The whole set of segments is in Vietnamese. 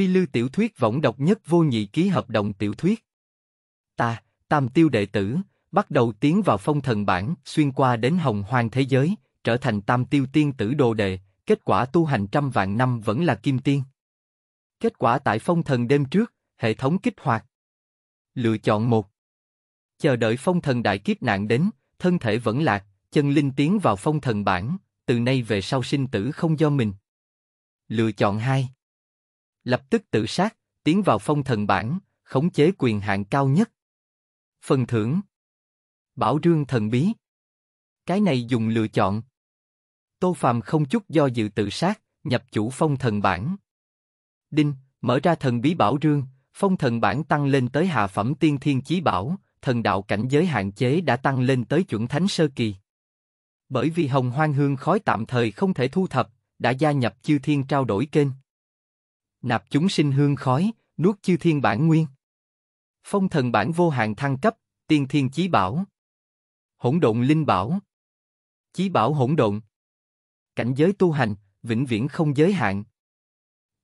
Phi Lưu tiểu thuyết võng độc nhất vô nhị ký hợp đồng tiểu thuyết. Ta, tam tiêu đệ tử, bắt đầu tiến vào phong thần bản, xuyên qua đến hồng hoang thế giới, trở thành tam tiêu tiên tử đồ đệ, kết quả tu hành trăm vạn năm vẫn là kim tiên. Kết quả tại phong thần đêm trước, hệ thống kích hoạt. Lựa chọn một. Chờ đợi phong thần đại kiếp nạn đến, thân thể vẫn lạc, chân linh tiến vào phong thần bản, từ nay về sau sinh tử không do mình. Lựa chọn hai lập tức tự sát, tiến vào phong thần bản, khống chế quyền hạn cao nhất. Phần thưởng Bảo rương thần bí Cái này dùng lựa chọn Tô Phạm không chút do dự tự sát, nhập chủ phong thần bản. Đinh, mở ra thần bí bảo rương, phong thần bản tăng lên tới hạ phẩm tiên thiên chí bảo, thần đạo cảnh giới hạn chế đã tăng lên tới chuẩn thánh sơ kỳ. Bởi vì hồng hoang hương khói tạm thời không thể thu thập, đã gia nhập chư thiên trao đổi kênh nạp chúng sinh hương khói, nuốt chư thiên bản nguyên. Phong thần bản vô hạn thăng cấp, tiên thiên chí bảo. Hỗn độn linh bảo. Chí bảo hỗn độn. Cảnh giới tu hành, vĩnh viễn không giới hạn.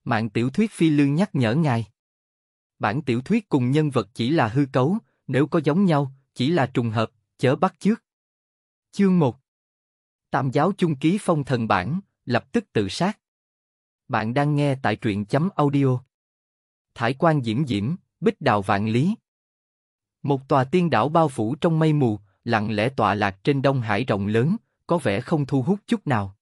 Mạng tiểu thuyết phi lương nhắc nhở ngài. Bản tiểu thuyết cùng nhân vật chỉ là hư cấu, nếu có giống nhau, chỉ là trùng hợp, chớ bắt trước. Chương 1 Tam giáo chung ký phong thần bản, lập tức tự sát. Bạn đang nghe tại truyện chấm audio. Thải quan diễm diễm, bích đào vạn lý. Một tòa tiên đảo bao phủ trong mây mù, lặng lẽ tọa lạc trên đông hải rộng lớn, có vẻ không thu hút chút nào.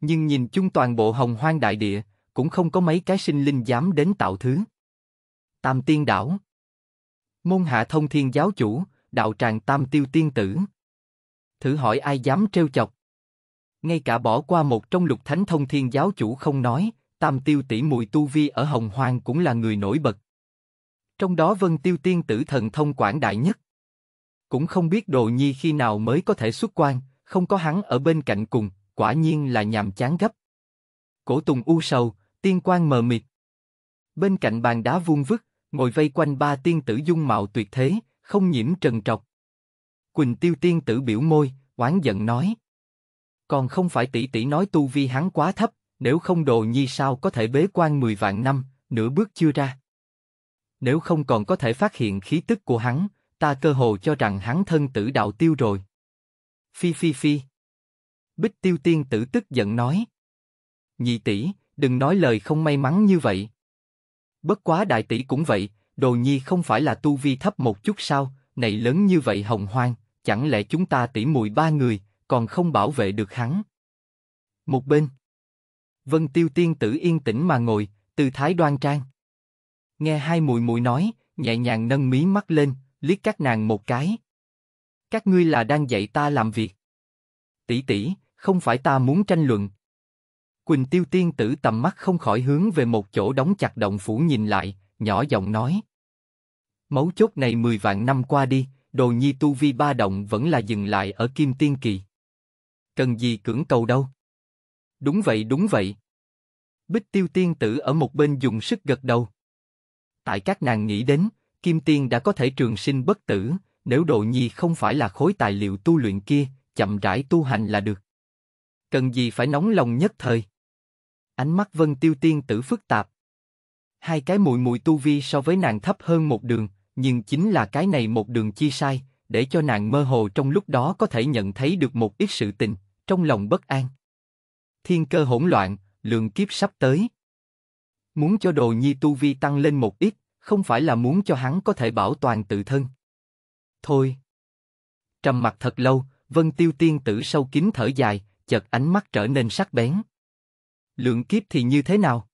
Nhưng nhìn chung toàn bộ hồng hoang đại địa, cũng không có mấy cái sinh linh dám đến tạo thứ. Tam tiên đảo Môn hạ thông thiên giáo chủ, đạo tràng tam tiêu tiên tử. Thử hỏi ai dám trêu chọc ngay cả bỏ qua một trong lục thánh thông thiên giáo chủ không nói, tam tiêu tỷ mùi tu vi ở Hồng Hoang cũng là người nổi bật. Trong đó Vân Tiêu Tiên tử thần thông quảng đại nhất. Cũng không biết Đồ Nhi khi nào mới có thể xuất quan, không có hắn ở bên cạnh cùng, quả nhiên là nhàm chán gấp. Cổ Tùng u sầu, tiên quan mờ mịt. Bên cạnh bàn đá vuông vức, ngồi vây quanh ba tiên tử dung mạo tuyệt thế, không nhiễm trần trọc. Quỳnh Tiêu Tiên tử biểu môi, oán giận nói, còn không phải tỷ tỷ nói tu vi hắn quá thấp, nếu không đồ nhi sao có thể bế quan 10 vạn năm, nửa bước chưa ra. Nếu không còn có thể phát hiện khí tức của hắn, ta cơ hồ cho rằng hắn thân tử đạo tiêu rồi. Phi phi phi. Bích tiêu tiên tử tức giận nói. Nhị tỷ, đừng nói lời không may mắn như vậy. Bất quá đại tỷ cũng vậy, đồ nhi không phải là tu vi thấp một chút sao, này lớn như vậy hồng hoang, chẳng lẽ chúng ta tỷ mùi ba người, còn không bảo vệ được hắn. Một bên, Vân Tiêu Tiên tử yên tĩnh mà ngồi, từ thái đoan trang. Nghe hai mùi mùi nói, nhẹ nhàng nâng mí mắt lên, liếc các nàng một cái. Các ngươi là đang dạy ta làm việc. Tỷ tỷ, không phải ta muốn tranh luận. Quỳnh Tiêu Tiên tử tầm mắt không khỏi hướng về một chỗ đóng chặt động phủ nhìn lại, nhỏ giọng nói. Mấu chốt này mười vạn năm qua đi, đồ nhi tu vi ba động vẫn là dừng lại ở kim tiên kỳ cần gì cưỡng cầu đâu. Đúng vậy đúng vậy. Bích tiêu tiên tử ở một bên dùng sức gật đầu. Tại các nàng nghĩ đến, kim tiên đã có thể trường sinh bất tử, nếu độ nhi không phải là khối tài liệu tu luyện kia, chậm rãi tu hành là được. Cần gì phải nóng lòng nhất thời. Ánh mắt vân tiêu tiên tử phức tạp. Hai cái mùi mùi tu vi so với nàng thấp hơn một đường, nhưng chính là cái này một đường chi sai, để cho nàng mơ hồ trong lúc đó có thể nhận thấy được một ít sự tình, trong lòng bất an. Thiên cơ hỗn loạn, lượng kiếp sắp tới. Muốn cho đồ nhi tu vi tăng lên một ít, không phải là muốn cho hắn có thể bảo toàn tự thân. Thôi. Trầm mặt thật lâu, Vân Tiêu Tiên tử sâu kín thở dài, chợt ánh mắt trở nên sắc bén. Lượng kiếp thì như thế nào?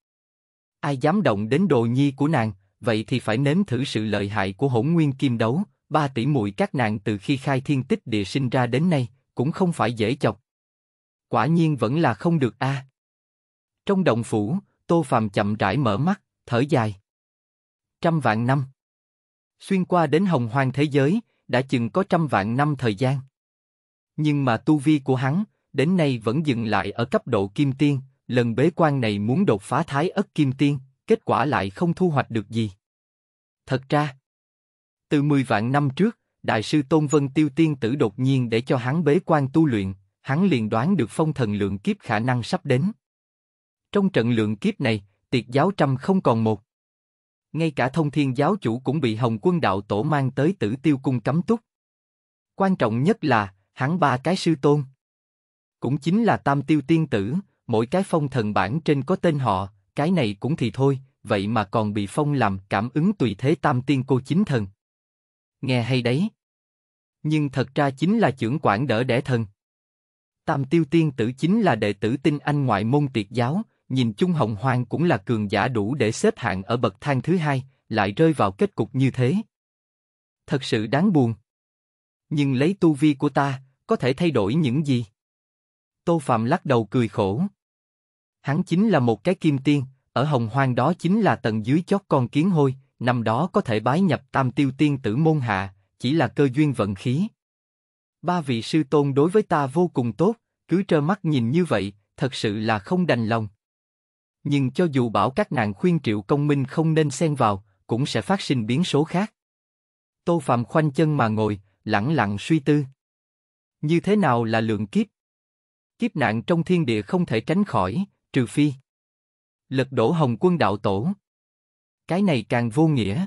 Ai dám động đến đồ nhi của nàng, vậy thì phải nếm thử sự lợi hại của hỗn nguyên kim đấu, ba tỷ muội các nàng từ khi khai thiên tích địa sinh ra đến nay, cũng không phải dễ chọc. Quả nhiên vẫn là không được a. À. Trong động phủ, Tô Phàm chậm rãi mở mắt, thở dài. Trăm vạn năm. Xuyên qua đến hồng hoang thế giới, đã chừng có trăm vạn năm thời gian. Nhưng mà tu vi của hắn, đến nay vẫn dừng lại ở cấp độ kim tiên, lần bế quan này muốn đột phá thái ất kim tiên, kết quả lại không thu hoạch được gì. Thật ra, từ 10 vạn năm trước, Đại sư Tôn Vân Tiêu Tiên Tử đột nhiên để cho hắn bế quan tu luyện, hắn liền đoán được phong thần lượng kiếp khả năng sắp đến. Trong trận lượng kiếp này, tiệt giáo trăm không còn một. Ngay cả thông thiên giáo chủ cũng bị Hồng quân đạo tổ mang tới tử tiêu cung cấm túc. Quan trọng nhất là, hắn ba cái sư tôn. Cũng chính là tam tiêu tiên tử, mỗi cái phong thần bản trên có tên họ, cái này cũng thì thôi, vậy mà còn bị phong làm cảm ứng tùy thế tam tiên cô chính thần. Nghe hay đấy. Nhưng thật ra chính là trưởng quản đỡ đẻ thần. Tam tiêu tiên tử chính là đệ tử tinh anh ngoại môn tiệt giáo, nhìn chung hồng hoang cũng là cường giả đủ để xếp hạng ở bậc thang thứ hai, lại rơi vào kết cục như thế. Thật sự đáng buồn. Nhưng lấy tu vi của ta, có thể thay đổi những gì? Tô Phạm lắc đầu cười khổ. Hắn chính là một cái kim tiên, ở hồng hoang đó chính là tận dưới chót con kiến hôi, năm đó có thể bái nhập tam tiêu tiên tử môn hạ, chỉ là cơ duyên vận khí. Ba vị sư tôn đối với ta vô cùng tốt, cứ trơ mắt nhìn như vậy, thật sự là không đành lòng. Nhưng cho dù bảo các nàng khuyên triệu công minh không nên xen vào, cũng sẽ phát sinh biến số khác. Tô Phạm khoanh chân mà ngồi, lặng lặng suy tư. Như thế nào là lượng kiếp? Kiếp nạn trong thiên địa không thể tránh khỏi, trừ phi. Lật đổ hồng quân đạo tổ cái này càng vô nghĩa.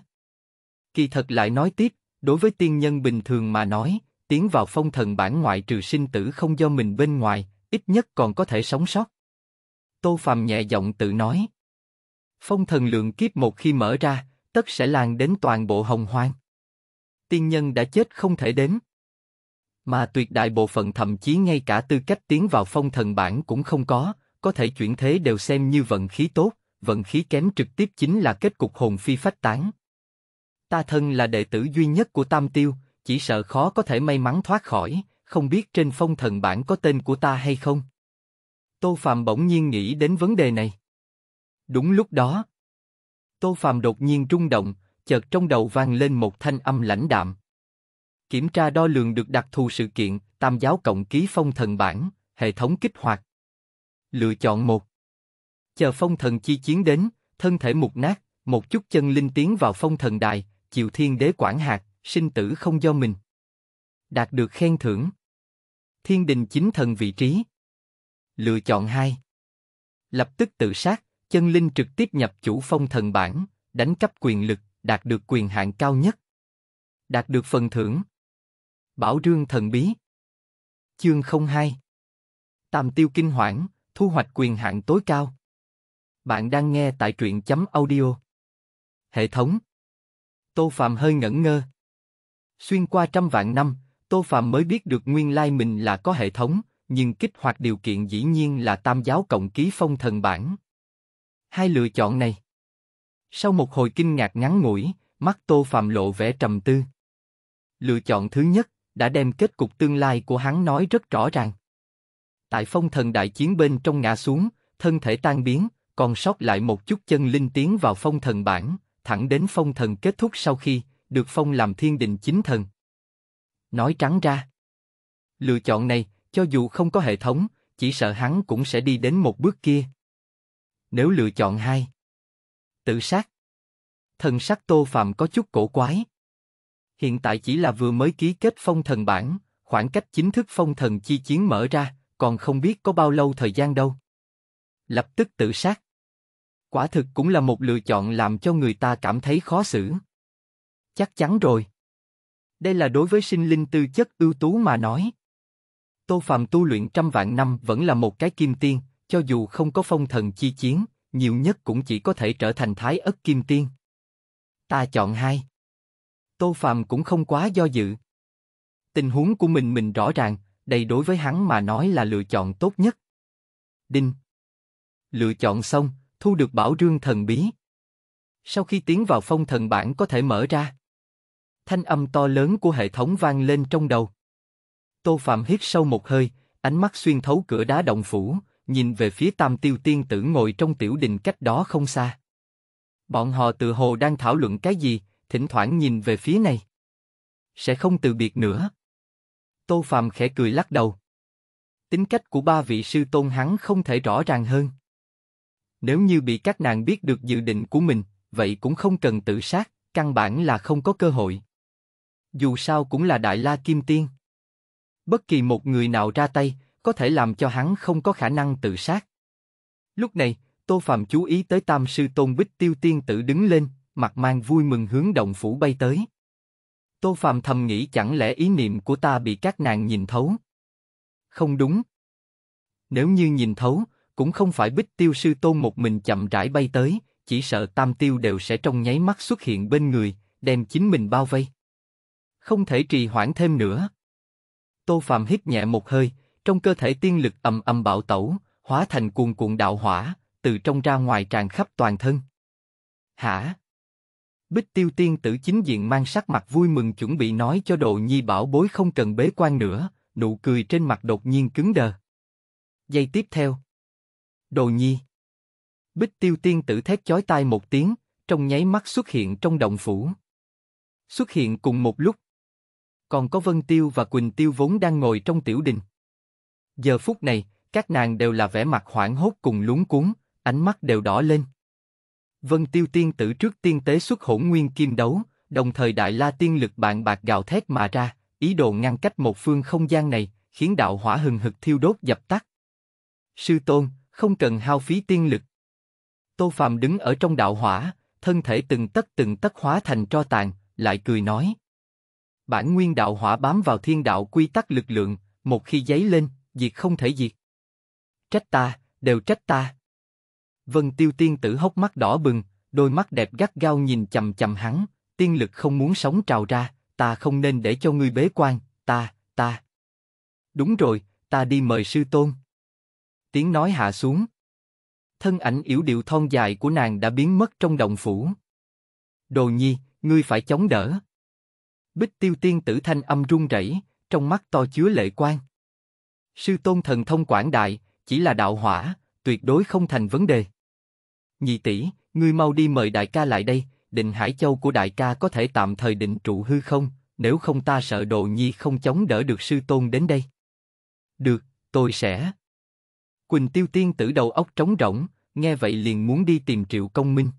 Kỳ thật lại nói tiếp, đối với tiên nhân bình thường mà nói, tiến vào phong thần bản ngoại trừ sinh tử không do mình bên ngoài, ít nhất còn có thể sống sót. Tô Phạm nhẹ giọng tự nói. Phong thần lượng kiếp một khi mở ra, tất sẽ lan đến toàn bộ hồng hoang. Tiên nhân đã chết không thể đếm. Mà tuyệt đại bộ phận thậm chí ngay cả tư cách tiến vào phong thần bản cũng không có, có thể chuyển thế đều xem như vận khí tốt, vận khí kém trực tiếp chính là kết cục hồn phi phách tán. Ta thân là đệ tử duy nhất của Tam Tiêu, chỉ sợ khó có thể may mắn thoát khỏi, không biết trên phong thần bản có tên của ta hay không. Tô Phạm bỗng nhiên nghĩ đến vấn đề này. Đúng lúc đó, Tô Phạm đột nhiên rung động, chợt trong đầu vang lên một thanh âm lãnh đạm. Kiểm tra đo lường được đặc thù sự kiện, tam giáo cộng ký phong thần bản, hệ thống kích hoạt. Lựa chọn một. Chờ phong thần chi chiến đến, thân thể mục nát, một chút chân linh tiến vào phong thần đài, chịu thiên đế quản hạt, sinh tử không do mình. Đạt được khen thưởng. Thiên đình chính thần vị trí. Lựa chọn hai. Lập tức tự sát, chân linh trực tiếp nhập chủ phong thần bản, đánh cấp quyền lực, đạt được quyền hạn cao nhất. Đạt được phần thưởng. Bảo rương thần bí. Chương 02 Tam tiêu kinh hoảng, thu hoạch quyền hạn tối cao. Bạn đang nghe tại truyện chấm audio. Hệ thống Tô Phạm hơi ngẩn ngơ. Xuyên qua trăm vạn năm, Tô Phạm mới biết được nguyên lai mình là có hệ thống, nhưng kích hoạt điều kiện dĩ nhiên là tam giáo cộng ký phong thần bản. Hai lựa chọn này. Sau một hồi kinh ngạc ngắn ngủi, mắt Tô Phạm lộ vẻ trầm tư. Lựa chọn thứ nhất đã đem kết cục tương lai của hắn nói rất rõ ràng. Tại phong thần đại chiến bên trong ngã xuống, thân thể tan biến, còn sót lại một chút chân linh tiến vào phong thần bản thẳng đến phong thần kết thúc sau khi được phong làm thiên đình chính thần. Nói trắng ra, lựa chọn này, cho dù không có hệ thống, chỉ sợ hắn cũng sẽ đi đến một bước kia. Nếu lựa chọn hai, tự sát. Thần sắc tô phạm có chút cổ quái. Hiện tại chỉ là vừa mới ký kết phong thần bản, khoảng cách chính thức phong thần chi chiến mở ra, còn không biết có bao lâu thời gian đâu. Lập tức tự sát quả thực cũng là một lựa chọn làm cho người ta cảm thấy khó xử. Chắc chắn rồi. Đây là đối với sinh linh tư chất ưu tú mà nói. Tô Phạm tu luyện trăm vạn năm vẫn là một cái kim tiên, cho dù không có phong thần chi chiến, nhiều nhất cũng chỉ có thể trở thành thái ất kim tiên. Ta chọn hai. Tô Phạm cũng không quá do dự. Tình huống của mình mình rõ ràng, đây đối với hắn mà nói là lựa chọn tốt nhất. Đinh. Lựa chọn xong, thu được bảo rương thần bí. Sau khi tiến vào phong thần bản có thể mở ra. Thanh âm to lớn của hệ thống vang lên trong đầu. Tô Phạm hít sâu một hơi, ánh mắt xuyên thấu cửa đá động phủ, nhìn về phía Tam Tiêu Tiên Tử ngồi trong tiểu đình cách đó không xa. Bọn họ tự hồ đang thảo luận cái gì, thỉnh thoảng nhìn về phía này. Sẽ không từ biệt nữa. Tô Phạm khẽ cười lắc đầu. Tính cách của ba vị sư tôn hắn không thể rõ ràng hơn. Nếu như bị các nàng biết được dự định của mình, vậy cũng không cần tự sát, căn bản là không có cơ hội. Dù sao cũng là Đại La Kim Tiên. Bất kỳ một người nào ra tay, có thể làm cho hắn không có khả năng tự sát. Lúc này, Tô Phạm chú ý tới Tam Sư Tôn Bích Tiêu Tiên Tử đứng lên, mặt mang vui mừng hướng động phủ bay tới. Tô Phạm thầm nghĩ chẳng lẽ ý niệm của ta bị các nàng nhìn thấu? Không đúng. Nếu như nhìn thấu, cũng không phải bích tiêu sư tôn một mình chậm rãi bay tới, chỉ sợ tam tiêu đều sẽ trong nháy mắt xuất hiện bên người, đem chính mình bao vây. Không thể trì hoãn thêm nữa. Tô Phạm hít nhẹ một hơi, trong cơ thể tiên lực ầm ầm bạo tẩu, hóa thành cuồn cuộn đạo hỏa, từ trong ra ngoài tràn khắp toàn thân. Hả? Bích tiêu tiên tử chính diện mang sắc mặt vui mừng chuẩn bị nói cho độ nhi bảo bối không cần bế quan nữa, nụ cười trên mặt đột nhiên cứng đờ. Giây tiếp theo, đồ nhi. Bích tiêu tiên tử thét chói tai một tiếng, trong nháy mắt xuất hiện trong động phủ. Xuất hiện cùng một lúc. Còn có Vân Tiêu và Quỳnh Tiêu vốn đang ngồi trong tiểu đình. Giờ phút này, các nàng đều là vẻ mặt hoảng hốt cùng lúng cuốn, ánh mắt đều đỏ lên. Vân Tiêu tiên tử trước tiên tế xuất hỗn nguyên kim đấu, đồng thời đại la tiên lực bạn bạc gào thét mà ra, ý đồ ngăn cách một phương không gian này, khiến đạo hỏa hừng hực thiêu đốt dập tắt. Sư tôn, không cần hao phí tiên lực. Tô Phạm đứng ở trong đạo hỏa, thân thể từng tấc từng tấc hóa thành tro tàn, lại cười nói. Bản nguyên đạo hỏa bám vào thiên đạo quy tắc lực lượng, một khi giấy lên, diệt không thể diệt. Trách ta, đều trách ta. Vân tiêu tiên tử hốc mắt đỏ bừng, đôi mắt đẹp gắt gao nhìn chầm chầm hắn, tiên lực không muốn sống trào ra, ta không nên để cho ngươi bế quan, ta, ta. Đúng rồi, ta đi mời sư tôn tiếng nói hạ xuống. Thân ảnh yếu điệu thon dài của nàng đã biến mất trong động phủ. Đồ nhi, ngươi phải chống đỡ. Bích tiêu tiên tử thanh âm rung rẩy, trong mắt to chứa lệ quang. Sư tôn thần thông quảng đại, chỉ là đạo hỏa, tuyệt đối không thành vấn đề. Nhị tỷ, ngươi mau đi mời đại ca lại đây, định Hải Châu của đại ca có thể tạm thời định trụ hư không, nếu không ta sợ đồ nhi không chống đỡ được sư tôn đến đây. Được, tôi sẽ. Quỳnh Tiêu Tiên tử đầu óc trống rỗng, nghe vậy liền muốn đi tìm Triệu Công Minh.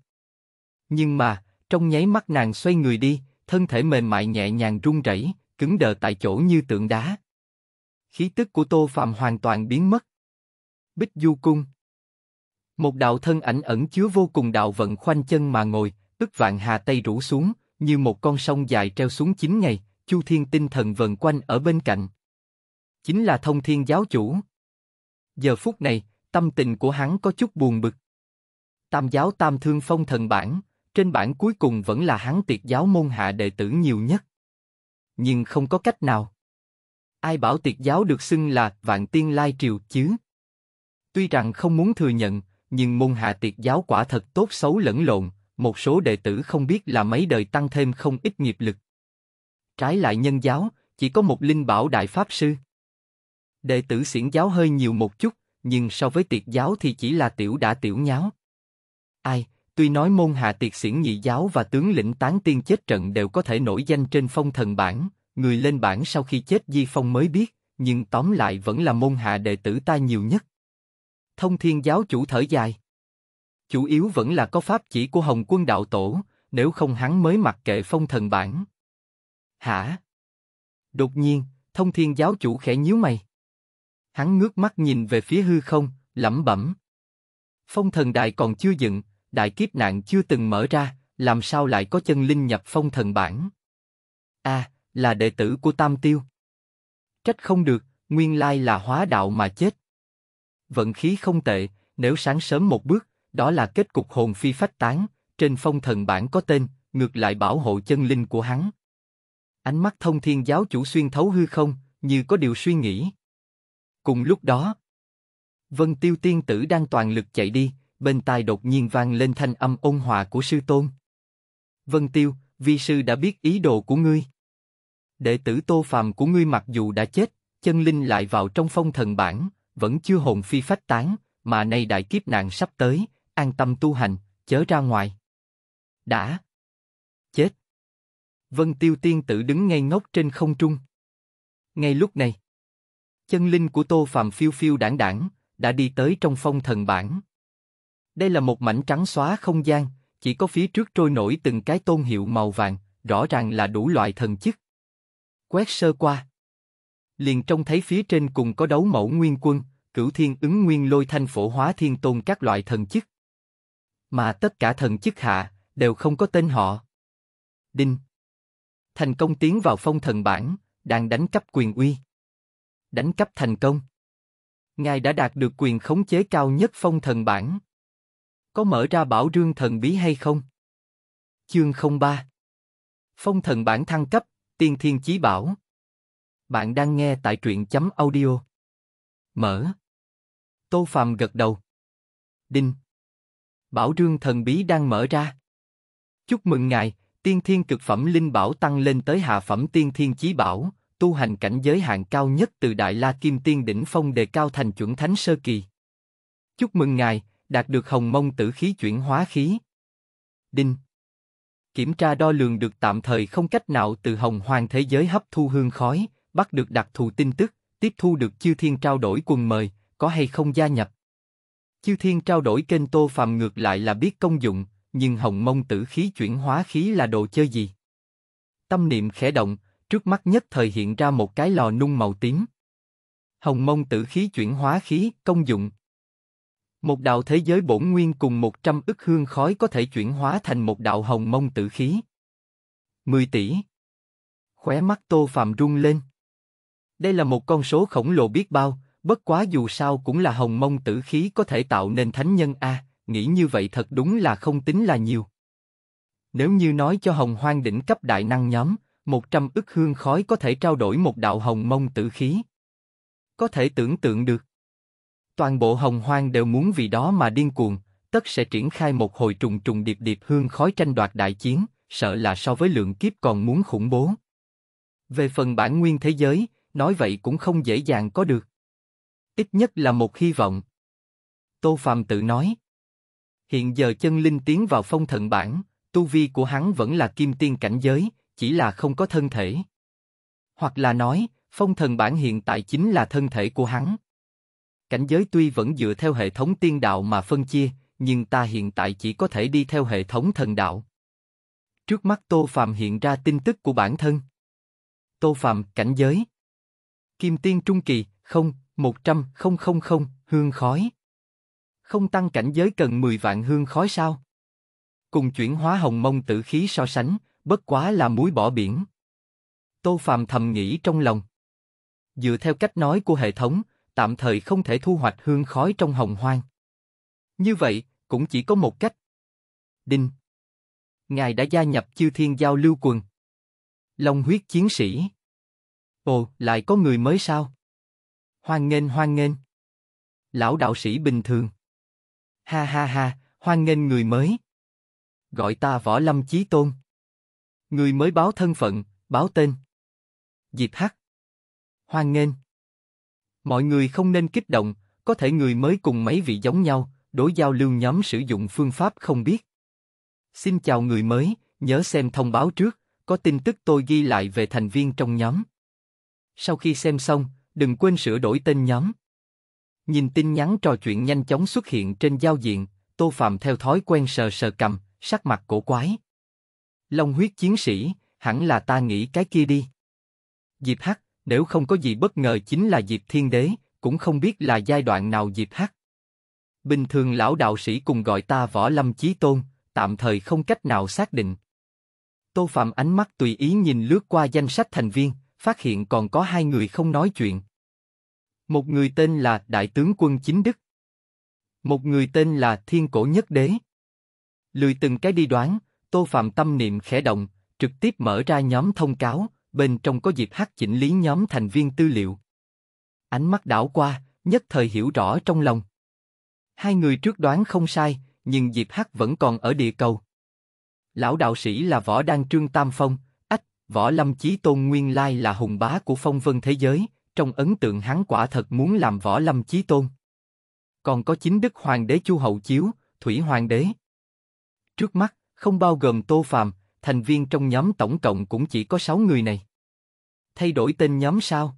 Nhưng mà, trong nháy mắt nàng xoay người đi, thân thể mềm mại nhẹ nhàng rung rẩy, cứng đờ tại chỗ như tượng đá. Khí tức của Tô Phạm hoàn toàn biến mất. Bích Du Cung Một đạo thân ảnh ẩn chứa vô cùng đạo vận khoanh chân mà ngồi, ức vạn hà tây rủ xuống, như một con sông dài treo xuống chín ngày, Chu Thiên tinh thần vần quanh ở bên cạnh. Chính là thông thiên giáo chủ. Giờ phút này, tâm tình của hắn có chút buồn bực. Tam giáo Tam Thương Phong thần bản, trên bản cuối cùng vẫn là hắn tiệt giáo môn hạ đệ tử nhiều nhất. Nhưng không có cách nào. Ai bảo tiệt giáo được xưng là vạn tiên lai triều chứ? Tuy rằng không muốn thừa nhận, nhưng môn hạ tiệt giáo quả thật tốt xấu lẫn lộn, một số đệ tử không biết là mấy đời tăng thêm không ít nghiệp lực. Trái lại nhân giáo, chỉ có một linh bảo đại pháp sư. Đệ tử xiển giáo hơi nhiều một chút, nhưng so với tiệt giáo thì chỉ là tiểu đã tiểu nháo. Ai, tuy nói môn hạ tiệt xiển nhị giáo và tướng lĩnh tán tiên chết trận đều có thể nổi danh trên phong thần bản người lên bảng sau khi chết di phong mới biết, nhưng tóm lại vẫn là môn hạ đệ tử ta nhiều nhất. Thông thiên giáo chủ thở dài. Chủ yếu vẫn là có pháp chỉ của Hồng quân đạo tổ, nếu không hắn mới mặc kệ phong thần bản. Hả? Đột nhiên, thông thiên giáo chủ khẽ nhíu mày. Hắn ngước mắt nhìn về phía hư không, lẩm bẩm. Phong thần đại còn chưa dựng, đại kiếp nạn chưa từng mở ra, làm sao lại có chân linh nhập phong thần bản? A, à, là đệ tử của Tam Tiêu. Trách không được, nguyên lai là hóa đạo mà chết. Vận khí không tệ, nếu sáng sớm một bước, đó là kết cục hồn phi phách tán, trên phong thần bản có tên, ngược lại bảo hộ chân linh của hắn. Ánh mắt thông thiên giáo chủ xuyên thấu hư không, như có điều suy nghĩ. Cùng lúc đó, Vân Tiêu tiên tử đang toàn lực chạy đi, bên tai đột nhiên vang lên thanh âm ôn hòa của sư tôn. Vân Tiêu, vi sư đã biết ý đồ của ngươi. Đệ tử tô phàm của ngươi mặc dù đã chết, chân linh lại vào trong phong thần bản, vẫn chưa hồn phi phách tán, mà nay đại kiếp nạn sắp tới, an tâm tu hành, chớ ra ngoài. Đã. Chết. Vân Tiêu tiên tử đứng ngay ngốc trên không trung. Ngay lúc này, Chân linh của Tô Phạm phiêu phiêu đảng đảng, đã đi tới trong phong thần bản. Đây là một mảnh trắng xóa không gian, chỉ có phía trước trôi nổi từng cái tôn hiệu màu vàng, rõ ràng là đủ loại thần chức. Quét sơ qua. Liền trông thấy phía trên cùng có đấu mẫu nguyên quân, cửu thiên ứng nguyên lôi thanh phổ hóa thiên tôn các loại thần chức. Mà tất cả thần chức hạ, đều không có tên họ. Đinh. Thành công tiến vào phong thần bản, đang đánh cấp quyền uy đánh cắp thành công. Ngài đã đạt được quyền khống chế cao nhất phong thần bản. Có mở ra bảo rương thần bí hay không? Chương 03 Phong thần bản thăng cấp, tiên thiên chí bảo. Bạn đang nghe tại truyện chấm audio. Mở. Tô Phạm gật đầu. Đinh. Bảo rương thần bí đang mở ra. Chúc mừng ngài, tiên thiên cực phẩm linh bảo tăng lên tới hạ phẩm tiên thiên chí bảo, tu hành cảnh giới hạn cao nhất từ Đại La Kim Tiên Đỉnh Phong đề cao thành chuẩn thánh sơ kỳ. Chúc mừng ngài, đạt được hồng mông tử khí chuyển hóa khí. Đinh Kiểm tra đo lường được tạm thời không cách nào từ hồng hoàng thế giới hấp thu hương khói, bắt được đặc thù tin tức, tiếp thu được chư thiên trao đổi quần mời, có hay không gia nhập. Chư thiên trao đổi kênh tô phàm ngược lại là biết công dụng, nhưng hồng mông tử khí chuyển hóa khí là đồ chơi gì? Tâm niệm khẽ động, trước mắt nhất thời hiện ra một cái lò nung màu tím. Hồng mông tử khí chuyển hóa khí, công dụng. Một đạo thế giới bổn nguyên cùng một trăm ức hương khói có thể chuyển hóa thành một đạo hồng mông tử khí. Mười tỷ. Khóe mắt tô phàm rung lên. Đây là một con số khổng lồ biết bao, bất quá dù sao cũng là hồng mông tử khí có thể tạo nên thánh nhân a, nghĩ như vậy thật đúng là không tính là nhiều. Nếu như nói cho hồng hoang đỉnh cấp đại năng nhóm, một trăm ức hương khói có thể trao đổi một đạo hồng mông tử khí. Có thể tưởng tượng được. Toàn bộ hồng hoang đều muốn vì đó mà điên cuồng, tất sẽ triển khai một hồi trùng trùng điệp điệp hương khói tranh đoạt đại chiến, sợ là so với lượng kiếp còn muốn khủng bố. Về phần bản nguyên thế giới, nói vậy cũng không dễ dàng có được. Ít nhất là một hy vọng. Tô Phạm tự nói. Hiện giờ chân linh tiến vào phong thần bản, tu vi của hắn vẫn là kim tiên cảnh giới, chỉ là không có thân thể. Hoặc là nói, phong thần bản hiện tại chính là thân thể của hắn. Cảnh giới tuy vẫn dựa theo hệ thống tiên đạo mà phân chia, nhưng ta hiện tại chỉ có thể đi theo hệ thống thần đạo. Trước mắt Tô Phạm hiện ra tin tức của bản thân. Tô Phạm, cảnh giới. Kim tiên trung kỳ, không, 100, 000, hương khói. Không tăng cảnh giới cần 10 vạn hương khói sao? Cùng chuyển hóa hồng mông tử khí so sánh, bất quá là muối bỏ biển. Tô phàm thầm nghĩ trong lòng. Dựa theo cách nói của hệ thống, tạm thời không thể thu hoạch hương khói trong hồng hoang. Như vậy, cũng chỉ có một cách. Đinh. Ngài đã gia nhập chư thiên giao lưu quần. Long huyết chiến sĩ. Ồ, lại có người mới sao? Hoan nghênh hoan nghênh. Lão đạo sĩ bình thường. Ha ha ha, hoan nghênh người mới. Gọi ta võ lâm chí tôn người mới báo thân phận, báo tên. Diệp Hắc. Hoan nghênh. Mọi người không nên kích động, có thể người mới cùng mấy vị giống nhau, đối giao lưu nhóm sử dụng phương pháp không biết. Xin chào người mới, nhớ xem thông báo trước, có tin tức tôi ghi lại về thành viên trong nhóm. Sau khi xem xong, đừng quên sửa đổi tên nhóm. Nhìn tin nhắn trò chuyện nhanh chóng xuất hiện trên giao diện, Tô Phạm theo thói quen sờ sờ cầm, sắc mặt cổ quái. Long huyết chiến sĩ, hẳn là ta nghĩ cái kia đi. Diệp Hắc, nếu không có gì bất ngờ chính là Diệp Thiên Đế, cũng không biết là giai đoạn nào Diệp Hắc. Bình thường lão đạo sĩ cùng gọi ta võ lâm chí tôn, tạm thời không cách nào xác định. Tô Phạm ánh mắt tùy ý nhìn lướt qua danh sách thành viên, phát hiện còn có hai người không nói chuyện. Một người tên là Đại tướng quân Chính Đức. Một người tên là Thiên Cổ Nhất Đế. Lười từng cái đi đoán, Tô Phạm tâm niệm khẽ động, trực tiếp mở ra nhóm thông cáo, bên trong có dịp hát chỉnh lý nhóm thành viên tư liệu. Ánh mắt đảo qua, nhất thời hiểu rõ trong lòng. Hai người trước đoán không sai, nhưng Diệp Hắc vẫn còn ở địa cầu. Lão đạo sĩ là Võ Đan Trương Tam Phong, ách, Võ Lâm Chí Tôn Nguyên Lai là hùng bá của phong vân thế giới, trong ấn tượng hắn quả thật muốn làm Võ Lâm Chí Tôn. Còn có chính đức Hoàng đế Chu Hậu Chiếu, Thủy Hoàng đế. Trước mắt, không bao gồm Tô Phạm, thành viên trong nhóm tổng cộng cũng chỉ có 6 người này. Thay đổi tên nhóm sao?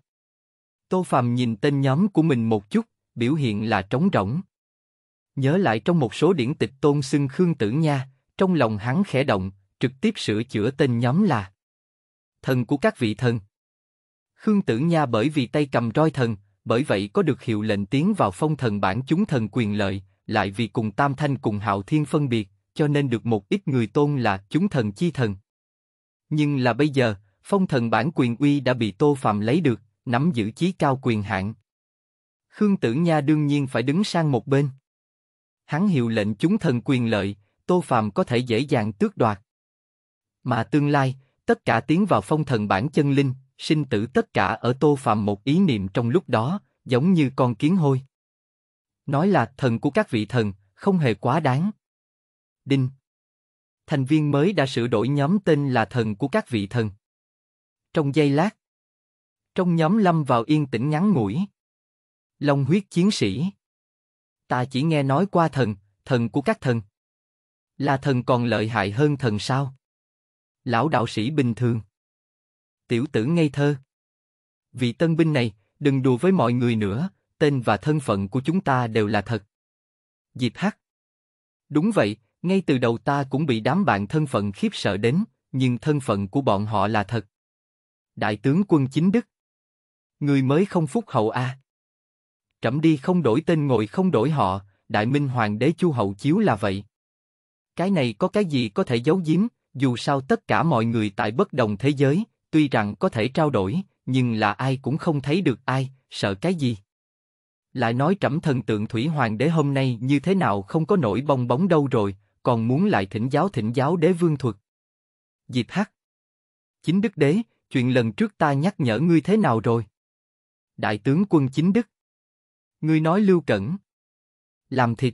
Tô Phạm nhìn tên nhóm của mình một chút, biểu hiện là trống rỗng. Nhớ lại trong một số điển tịch tôn xưng Khương Tử Nha, trong lòng hắn khẽ động, trực tiếp sửa chữa tên nhóm là Thần của các vị thần. Khương Tử Nha bởi vì tay cầm roi thần, bởi vậy có được hiệu lệnh tiến vào phong thần bản chúng thần quyền lợi, lại vì cùng Tam Thanh cùng Hạo Thiên phân biệt, cho nên được một ít người tôn là chúng thần chi thần. Nhưng là bây giờ, phong thần bản quyền uy đã bị Tô Phạm lấy được, nắm giữ chí cao quyền hạn. Khương Tử Nha đương nhiên phải đứng sang một bên. Hắn hiệu lệnh chúng thần quyền lợi, Tô Phạm có thể dễ dàng tước đoạt. Mà tương lai, tất cả tiến vào phong thần bản chân linh, sinh tử tất cả ở Tô Phạm một ý niệm trong lúc đó, giống như con kiến hôi. Nói là thần của các vị thần, không hề quá đáng. Đinh. Thành viên mới đã sửa đổi nhóm tên là thần của các vị thần. Trong giây lát, trong nhóm lâm vào yên tĩnh ngắn ngủi. Long huyết chiến sĩ. Ta chỉ nghe nói qua thần, thần của các thần. Là thần còn lợi hại hơn thần sao? Lão đạo sĩ bình thường. Tiểu tử ngây thơ. Vị tân binh này, đừng đùa với mọi người nữa, tên và thân phận của chúng ta đều là thật. Diệp Hắc. Đúng vậy, ngay từ đầu ta cũng bị đám bạn thân phận khiếp sợ đến, nhưng thân phận của bọn họ là thật. Đại tướng quân chính Đức. Người mới không phúc hậu a. À. Trẫm đi không đổi tên ngồi không đổi họ, Đại Minh Hoàng đế Chu Hậu Chiếu là vậy. Cái này có cái gì có thể giấu giếm, dù sao tất cả mọi người tại bất đồng thế giới, tuy rằng có thể trao đổi, nhưng là ai cũng không thấy được ai, sợ cái gì. Lại nói trẫm thần tượng Thủy Hoàng đế hôm nay như thế nào không có nổi bong bóng đâu rồi, còn muốn lại thỉnh giáo thỉnh giáo đế vương thuật. Diệp Hắc Chính Đức Đế, chuyện lần trước ta nhắc nhở ngươi thế nào rồi? Đại tướng quân Chính Đức Ngươi nói lưu cẩn Làm thịt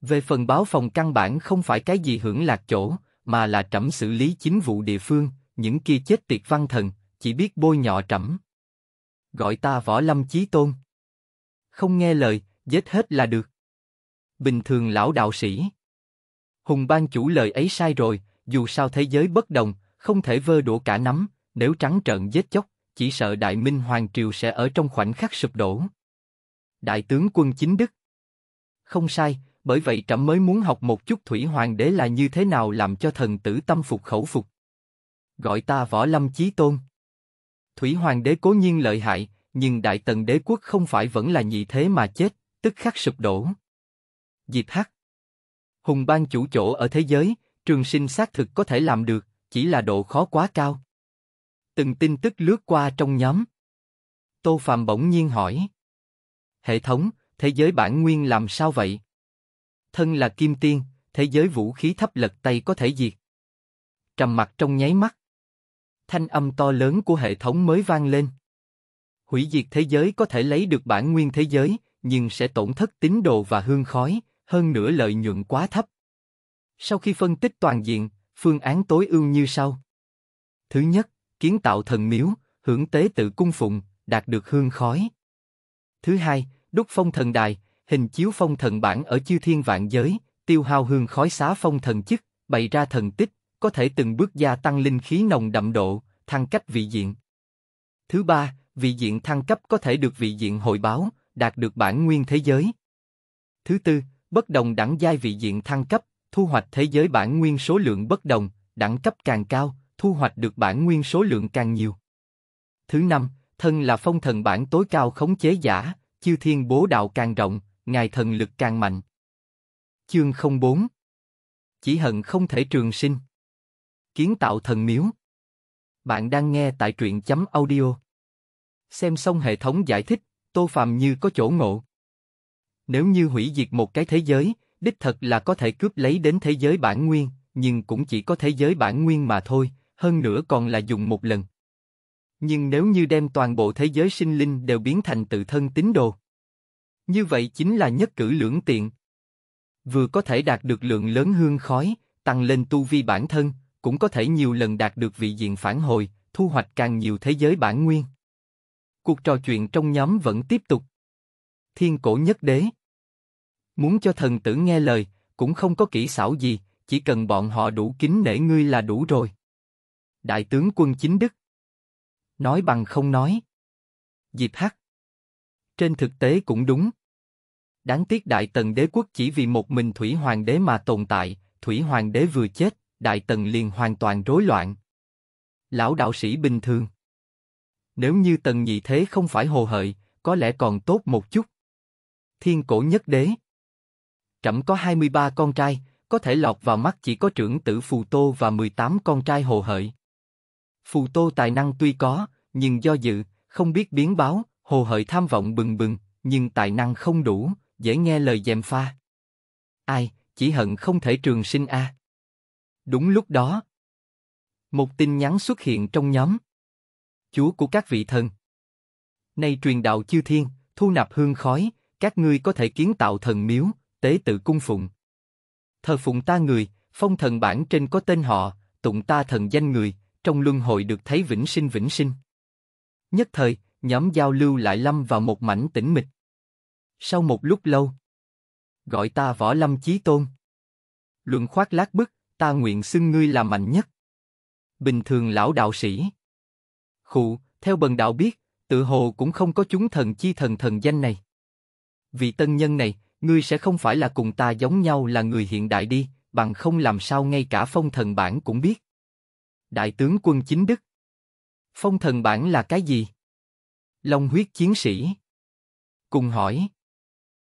Về phần báo phòng căn bản không phải cái gì hưởng lạc chỗ, mà là trẫm xử lý chính vụ địa phương, những kia chết tiệt văn thần, chỉ biết bôi nhọ trẫm. Gọi ta võ lâm chí tôn. Không nghe lời, giết hết là được. Bình thường lão đạo sĩ. Hùng ban chủ lời ấy sai rồi, dù sao thế giới bất đồng, không thể vơ đũa cả nắm, nếu trắng trợn giết chóc, chỉ sợ Đại Minh Hoàng Triều sẽ ở trong khoảnh khắc sụp đổ. Đại tướng quân chính Đức Không sai, bởi vậy trẫm mới muốn học một chút Thủy Hoàng đế là như thế nào làm cho thần tử tâm phục khẩu phục. Gọi ta Võ Lâm Chí Tôn Thủy Hoàng đế cố nhiên lợi hại, nhưng Đại Tần đế quốc không phải vẫn là nhị thế mà chết, tức khắc sụp đổ. Diệp Hắc hùng ban chủ chỗ ở thế giới, trường sinh xác thực có thể làm được, chỉ là độ khó quá cao. Từng tin tức lướt qua trong nhóm. Tô Phạm bỗng nhiên hỏi. Hệ thống, thế giới bản nguyên làm sao vậy? Thân là kim tiên, thế giới vũ khí thấp lật tay có thể diệt. Trầm mặt trong nháy mắt. Thanh âm to lớn của hệ thống mới vang lên. Hủy diệt thế giới có thể lấy được bản nguyên thế giới, nhưng sẽ tổn thất tín đồ và hương khói, hơn nữa lợi nhuận quá thấp. Sau khi phân tích toàn diện, phương án tối ưu như sau. Thứ nhất, kiến tạo thần miếu, hưởng tế tự cung phụng, đạt được hương khói. Thứ hai, đúc phong thần đài, hình chiếu phong thần bản ở chư thiên vạn giới, tiêu hao hương khói xá phong thần chức, bày ra thần tích, có thể từng bước gia tăng linh khí nồng đậm độ, thăng cách vị diện. Thứ ba, vị diện thăng cấp có thể được vị diện hội báo, đạt được bản nguyên thế giới. Thứ tư, bất đồng đẳng giai vị diện thăng cấp, thu hoạch thế giới bản nguyên số lượng bất đồng, đẳng cấp càng cao, thu hoạch được bản nguyên số lượng càng nhiều. Thứ năm, thân là phong thần bản tối cao khống chế giả, chiêu thiên bố đạo càng rộng, ngài thần lực càng mạnh. Chương 04 Chỉ hận không thể trường sinh Kiến tạo thần miếu Bạn đang nghe tại truyện chấm audio Xem xong hệ thống giải thích, Tô Phạm như có chỗ ngộ nếu như hủy diệt một cái thế giới, đích thật là có thể cướp lấy đến thế giới bản nguyên, nhưng cũng chỉ có thế giới bản nguyên mà thôi, hơn nữa còn là dùng một lần. Nhưng nếu như đem toàn bộ thế giới sinh linh đều biến thành tự thân tín đồ, như vậy chính là nhất cử lưỡng tiện. Vừa có thể đạt được lượng lớn hương khói, tăng lên tu vi bản thân, cũng có thể nhiều lần đạt được vị diện phản hồi, thu hoạch càng nhiều thế giới bản nguyên. Cuộc trò chuyện trong nhóm vẫn tiếp tục. Thiên cổ nhất đế, Muốn cho thần tử nghe lời, cũng không có kỹ xảo gì, chỉ cần bọn họ đủ kính nể ngươi là đủ rồi. Đại tướng quân chính đức. Nói bằng không nói. Diệp Hắc. Trên thực tế cũng đúng. Đáng tiếc Đại Tần đế quốc chỉ vì một mình Thủy Hoàng đế mà tồn tại, Thủy Hoàng đế vừa chết, Đại Tần liền hoàn toàn rối loạn. Lão đạo sĩ bình thường. Nếu như Tần Nhị Thế không phải hồ hợi, có lẽ còn tốt một chút. Thiên cổ nhất đế. Trẫm có 23 con trai, có thể lọt vào mắt chỉ có trưởng tử Phù Tô và 18 con trai hồ hợi. Phù Tô tài năng tuy có, nhưng do dự, không biết biến báo, hồ hợi tham vọng bừng bừng, nhưng tài năng không đủ, dễ nghe lời dèm pha. Ai, chỉ hận không thể trường sinh a. Đúng lúc đó, một tin nhắn xuất hiện trong nhóm. Chúa của các vị thần. Nay truyền đạo chư thiên, thu nạp hương khói, các ngươi có thể kiến tạo thần miếu, tế tự cung phụng. Thờ phụng ta người, phong thần bản trên có tên họ, tụng ta thần danh người, trong luân hồi được thấy vĩnh sinh vĩnh sinh. Nhất thời, nhóm giao lưu lại lâm vào một mảnh tĩnh mịch. Sau một lúc lâu, gọi ta võ lâm chí tôn. Luận khoát lát bức, ta nguyện xưng ngươi là mạnh nhất. Bình thường lão đạo sĩ. Khụ, theo bần đạo biết, tự hồ cũng không có chúng thần chi thần thần danh này. Vị tân nhân này, ngươi sẽ không phải là cùng ta giống nhau là người hiện đại đi, bằng không làm sao ngay cả phong thần bản cũng biết. Đại tướng quân chính đức. Phong thần bản là cái gì? Long huyết chiến sĩ. Cùng hỏi.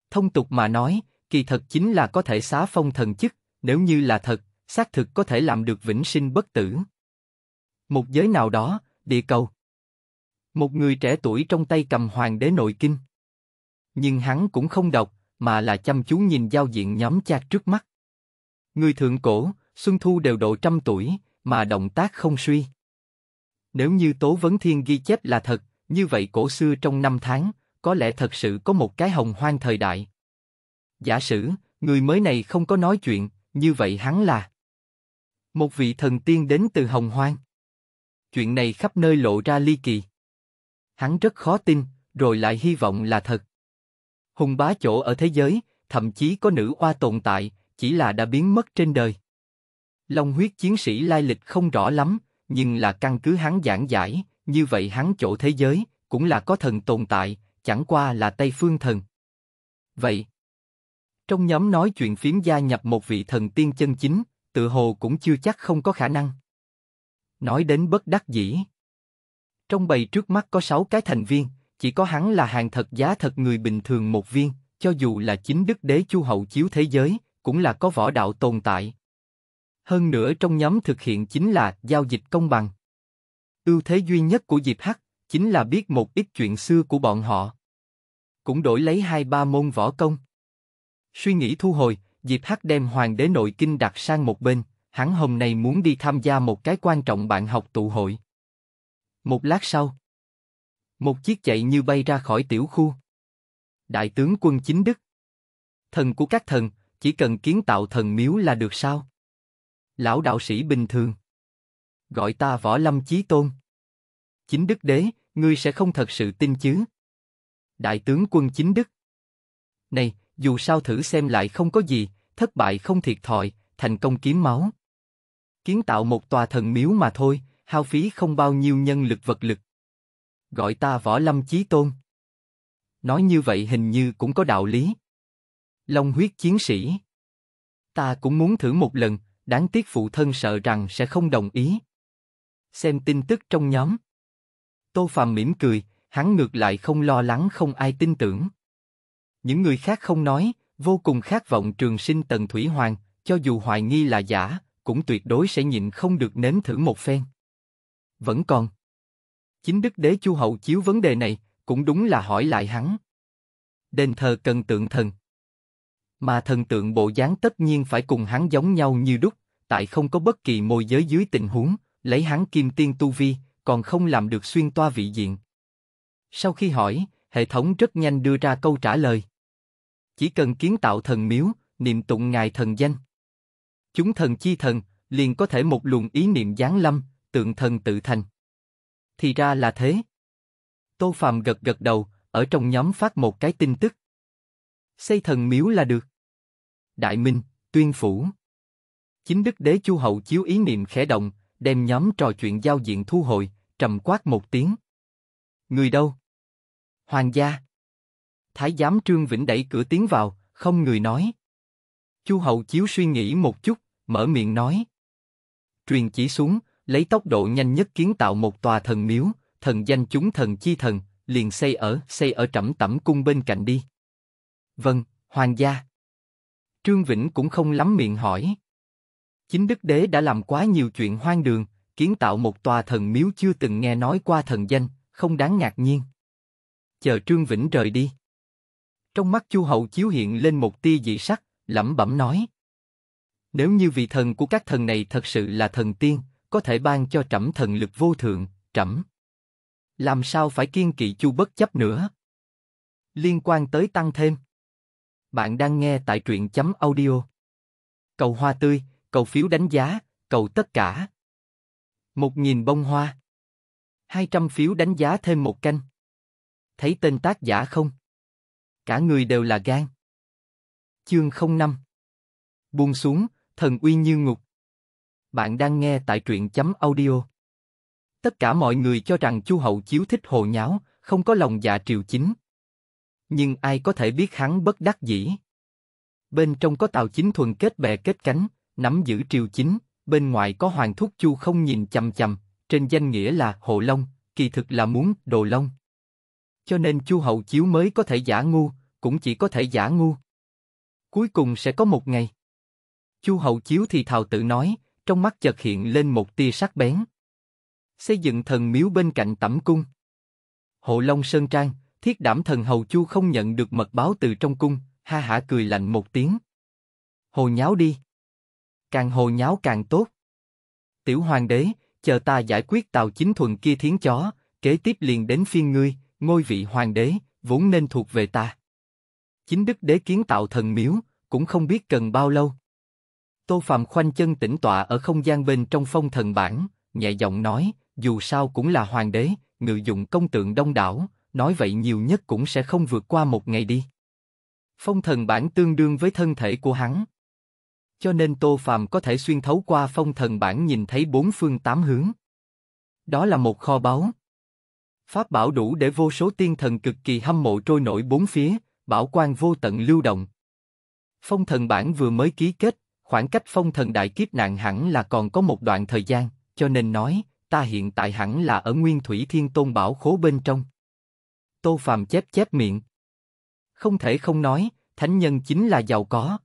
Thông tục mà nói, kỳ thật chính là có thể xá phong thần chức, nếu như là thật, xác thực có thể làm được vĩnh sinh bất tử. Một giới nào đó, địa cầu. Một người trẻ tuổi trong tay cầm hoàng đế nội kinh. Nhưng hắn cũng không đọc, mà là chăm chú nhìn giao diện nhóm chat trước mắt. Người thượng cổ, Xuân Thu đều độ trăm tuổi, mà động tác không suy. Nếu như Tố Vấn Thiên ghi chép là thật, như vậy cổ xưa trong năm tháng, có lẽ thật sự có một cái hồng hoang thời đại. Giả sử, người mới này không có nói chuyện, như vậy hắn là một vị thần tiên đến từ hồng hoang. Chuyện này khắp nơi lộ ra ly kỳ. Hắn rất khó tin, rồi lại hy vọng là thật hùng bá chỗ ở thế giới, thậm chí có nữ oa tồn tại, chỉ là đã biến mất trên đời. Long huyết chiến sĩ lai lịch không rõ lắm, nhưng là căn cứ hắn giảng giải, như vậy hắn chỗ thế giới, cũng là có thần tồn tại, chẳng qua là Tây Phương Thần. Vậy, trong nhóm nói chuyện phiếm gia nhập một vị thần tiên chân chính, tự hồ cũng chưa chắc không có khả năng. Nói đến bất đắc dĩ. Trong bầy trước mắt có sáu cái thành viên, chỉ có hắn là hàng thật giá thật người bình thường một viên, cho dù là chính đức đế chu hậu chiếu thế giới, cũng là có võ đạo tồn tại. Hơn nữa trong nhóm thực hiện chính là giao dịch công bằng. Ưu thế duy nhất của Diệp Hắc chính là biết một ít chuyện xưa của bọn họ. Cũng đổi lấy hai ba môn võ công. Suy nghĩ thu hồi, Diệp Hắc đem Hoàng đế nội kinh đặt sang một bên, hắn hôm nay muốn đi tham gia một cái quan trọng bạn học tụ hội. Một lát sau, một chiếc chạy như bay ra khỏi tiểu khu. Đại tướng quân chính Đức. Thần của các thần, chỉ cần kiến tạo thần miếu là được sao? Lão đạo sĩ bình thường. Gọi ta võ lâm chí tôn. Chính Đức đế, ngươi sẽ không thật sự tin chứ? Đại tướng quân chính Đức. Này, dù sao thử xem lại không có gì, thất bại không thiệt thòi, thành công kiếm máu. Kiến tạo một tòa thần miếu mà thôi, hao phí không bao nhiêu nhân lực vật lực gọi ta võ lâm chí tôn. Nói như vậy hình như cũng có đạo lý. Long huyết chiến sĩ. Ta cũng muốn thử một lần, đáng tiếc phụ thân sợ rằng sẽ không đồng ý. Xem tin tức trong nhóm. Tô Phàm mỉm cười, hắn ngược lại không lo lắng không ai tin tưởng. Những người khác không nói, vô cùng khát vọng trường sinh tần thủy hoàng, cho dù hoài nghi là giả, cũng tuyệt đối sẽ nhịn không được nếm thử một phen. Vẫn còn chính đức đế Chu Hậu chiếu vấn đề này, cũng đúng là hỏi lại hắn. Đền thờ cần tượng thần. Mà thần tượng bộ dáng tất nhiên phải cùng hắn giống nhau như đúc, tại không có bất kỳ môi giới dưới tình huống, lấy hắn kim tiên tu vi, còn không làm được xuyên toa vị diện. Sau khi hỏi, hệ thống rất nhanh đưa ra câu trả lời. Chỉ cần kiến tạo thần miếu, niệm tụng ngài thần danh. Chúng thần chi thần, liền có thể một luồng ý niệm giáng lâm, tượng thần tự thành thì ra là thế. Tô Phạm gật gật đầu, ở trong nhóm phát một cái tin tức. Xây thần miếu là được. Đại Minh, Tuyên Phủ. Chính đức đế Chu Hậu chiếu ý niệm khẽ động, đem nhóm trò chuyện giao diện thu hồi, trầm quát một tiếng. Người đâu? Hoàng gia. Thái giám Trương Vĩnh đẩy cửa tiến vào, không người nói. Chu Hậu chiếu suy nghĩ một chút, mở miệng nói. Truyền chỉ xuống, lấy tốc độ nhanh nhất kiến tạo một tòa thần miếu, thần danh chúng thần chi thần, liền xây ở xây ở trẫm tẩm cung bên cạnh đi. Vâng, hoàng gia. Trương Vĩnh cũng không lắm miệng hỏi. Chính đức đế đã làm quá nhiều chuyện hoang đường, kiến tạo một tòa thần miếu chưa từng nghe nói qua thần danh, không đáng ngạc nhiên. Chờ Trương Vĩnh rời đi. Trong mắt Chu Hậu chiếu hiện lên một tia dị sắc, lẩm bẩm nói: Nếu như vị thần của các thần này thật sự là thần tiên, có thể ban cho trẫm thần lực vô thượng, trẫm. Làm sao phải kiên kỵ chu bất chấp nữa? Liên quan tới tăng thêm. Bạn đang nghe tại truyện chấm audio. Cầu hoa tươi, cầu phiếu đánh giá, cầu tất cả. Một nghìn bông hoa. hai trăm phiếu đánh giá thêm một canh. Thấy tên tác giả không? Cả người đều là gan. Chương 05 Buông xuống, thần uy như ngục, bạn đang nghe tại truyện chấm audio. Tất cả mọi người cho rằng Chu Hậu Chiếu thích hồ nháo, không có lòng dạ triều chính. Nhưng ai có thể biết hắn bất đắc dĩ. Bên trong có tàu Chính thuần kết bè kết cánh, nắm giữ triều chính, bên ngoài có Hoàng Thúc Chu không nhìn chầm chầm trên danh nghĩa là Hồ Long, kỳ thực là muốn Đồ Long. Cho nên Chu Hậu Chiếu mới có thể giả ngu, cũng chỉ có thể giả ngu. Cuối cùng sẽ có một ngày. Chu Hậu Chiếu thì thào tự nói, trong mắt chợt hiện lên một tia sắc bén. Xây dựng thần miếu bên cạnh tẩm cung. Hộ Long Sơn Trang, thiết đảm thần Hầu Chu không nhận được mật báo từ trong cung, ha hả cười lạnh một tiếng. Hồ nháo đi. Càng hồ nháo càng tốt. Tiểu hoàng đế, chờ ta giải quyết tàu chính thuần kia thiến chó, kế tiếp liền đến phiên ngươi, ngôi vị hoàng đế, vốn nên thuộc về ta. Chính đức đế kiến tạo thần miếu, cũng không biết cần bao lâu. Tô Phạm khoanh chân tĩnh tọa ở không gian bên trong phong thần bản, nhẹ giọng nói, dù sao cũng là hoàng đế, ngự dụng công tượng đông đảo, nói vậy nhiều nhất cũng sẽ không vượt qua một ngày đi. Phong thần bản tương đương với thân thể của hắn. Cho nên Tô Phạm có thể xuyên thấu qua phong thần bản nhìn thấy bốn phương tám hướng. Đó là một kho báu. Pháp bảo đủ để vô số tiên thần cực kỳ hâm mộ trôi nổi bốn phía, bảo quan vô tận lưu động. Phong thần bản vừa mới ký kết, khoảng cách phong thần đại kiếp nạn hẳn là còn có một đoạn thời gian, cho nên nói, ta hiện tại hẳn là ở nguyên thủy thiên tôn bảo khố bên trong. Tô Phàm chép chép miệng. Không thể không nói, thánh nhân chính là giàu có.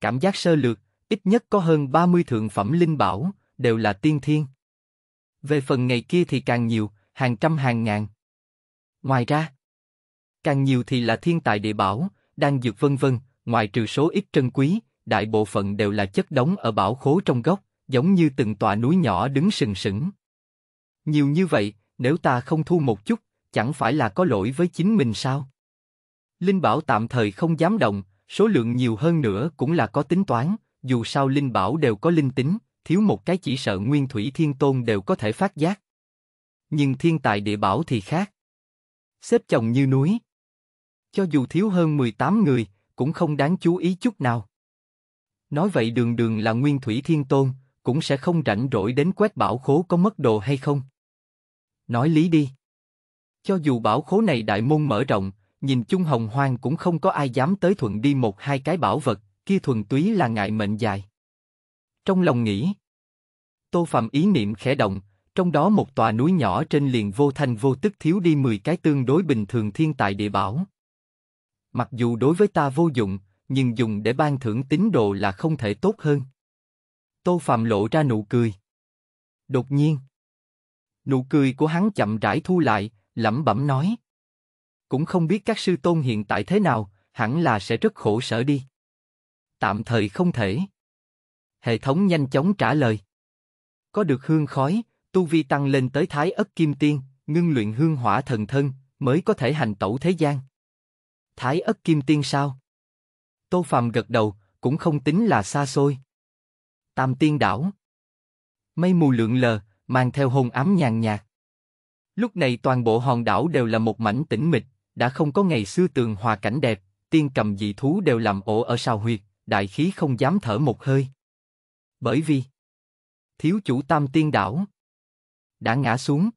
Cảm giác sơ lược, ít nhất có hơn 30 thượng phẩm linh bảo, đều là tiên thiên. Về phần ngày kia thì càng nhiều, hàng trăm hàng ngàn. Ngoài ra, càng nhiều thì là thiên tài địa bảo, đang dược vân vân, ngoài trừ số ít trân quý, đại bộ phận đều là chất đóng ở bảo khố trong góc, giống như từng tòa núi nhỏ đứng sừng sững. Nhiều như vậy, nếu ta không thu một chút, chẳng phải là có lỗi với chính mình sao? Linh Bảo tạm thời không dám động, số lượng nhiều hơn nữa cũng là có tính toán, dù sao Linh Bảo đều có linh tính, thiếu một cái chỉ sợ Nguyên Thủy Thiên Tôn đều có thể phát giác. Nhưng thiên tài địa bảo thì khác. Xếp chồng như núi. Cho dù thiếu hơn 18 người, cũng không đáng chú ý chút nào. Nói vậy đường đường là nguyên thủy thiên tôn, cũng sẽ không rảnh rỗi đến quét bảo khố có mất đồ hay không. Nói lý đi. Cho dù bảo khố này đại môn mở rộng, nhìn chung hồng hoang cũng không có ai dám tới thuận đi một hai cái bảo vật, kia thuần túy là ngại mệnh dài. Trong lòng nghĩ, Tô Phạm ý niệm khẽ động, trong đó một tòa núi nhỏ trên liền vô thanh vô tức thiếu đi 10 cái tương đối bình thường thiên tài địa bảo. Mặc dù đối với ta vô dụng, nhưng dùng để ban thưởng tín đồ là không thể tốt hơn. Tô Phạm lộ ra nụ cười. Đột nhiên, nụ cười của hắn chậm rãi thu lại, lẩm bẩm nói. Cũng không biết các sư tôn hiện tại thế nào, hẳn là sẽ rất khổ sở đi. Tạm thời không thể. Hệ thống nhanh chóng trả lời. Có được hương khói, tu vi tăng lên tới thái ất kim tiên, ngưng luyện hương hỏa thần thân, mới có thể hành tẩu thế gian. Thái ất kim tiên sao? Tô Phạm gật đầu, cũng không tính là xa xôi. Tam Tiên Đảo Mây mù lượng lờ, mang theo hồn ám nhàn nhạt. Lúc này toàn bộ hòn đảo đều là một mảnh tĩnh mịch, đã không có ngày xưa tường hòa cảnh đẹp, tiên cầm dị thú đều làm ổ ở sao huyệt, đại khí không dám thở một hơi. Bởi vì thiếu chủ Tam Tiên Đảo đã ngã xuống.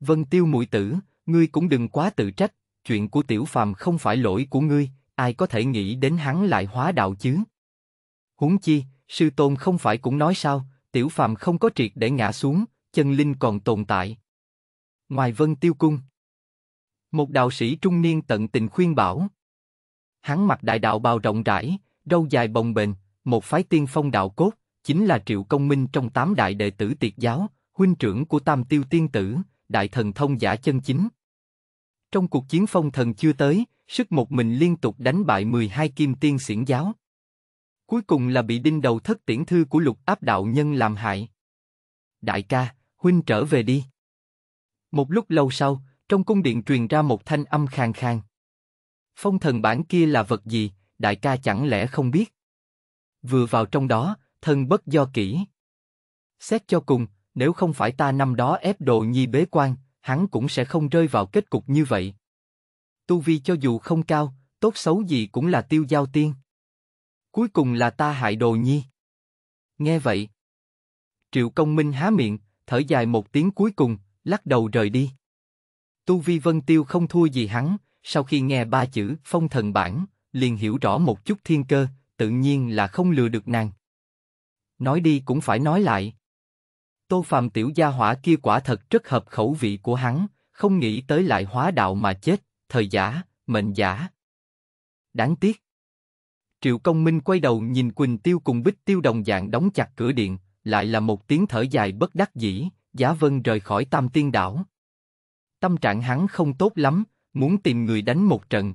Vân Tiêu Mũi tử, ngươi cũng đừng quá tự trách, chuyện của Tiểu Phàm không phải lỗi của ngươi, ai có thể nghĩ đến hắn lại hóa đạo chứ? Huống chi, sư tôn không phải cũng nói sao, tiểu phàm không có triệt để ngã xuống, chân linh còn tồn tại. Ngoài vân tiêu cung, một đạo sĩ trung niên tận tình khuyên bảo. Hắn mặc đại đạo bào rộng rãi, râu dài bồng bềnh, một phái tiên phong đạo cốt, chính là triệu công minh trong tám đại đệ tử tiệt giáo, huynh trưởng của tam tiêu tiên tử, đại thần thông giả chân chính. Trong cuộc chiến phong thần chưa tới, sức một mình liên tục đánh bại 12 kim tiên xiển giáo. Cuối cùng là bị đinh đầu thất tiễn thư của lục áp đạo nhân làm hại. Đại ca, huynh trở về đi. Một lúc lâu sau, trong cung điện truyền ra một thanh âm khàn khàn. Phong thần bản kia là vật gì, đại ca chẳng lẽ không biết? Vừa vào trong đó, thân bất do kỹ. Xét cho cùng, nếu không phải ta năm đó ép đồ nhi bế quan, hắn cũng sẽ không rơi vào kết cục như vậy. Tu vi cho dù không cao, tốt xấu gì cũng là tiêu giao tiên. Cuối cùng là ta hại đồ nhi. Nghe vậy. Triệu công minh há miệng, thở dài một tiếng cuối cùng, lắc đầu rời đi. Tu vi vân tiêu không thua gì hắn, sau khi nghe ba chữ phong thần bản, liền hiểu rõ một chút thiên cơ, tự nhiên là không lừa được nàng. Nói đi cũng phải nói lại. Tô Phạm tiểu gia hỏa kia quả thật rất hợp khẩu vị của hắn, không nghĩ tới lại hóa đạo mà chết, thời giả, mệnh giả. Đáng tiếc. Triệu Công Minh quay đầu nhìn Quỳnh Tiêu cùng Bích Tiêu đồng dạng đóng chặt cửa điện, lại là một tiếng thở dài bất đắc dĩ, Giá Vân rời khỏi Tam Tiên Đảo. Tâm trạng hắn không tốt lắm, muốn tìm người đánh một trận.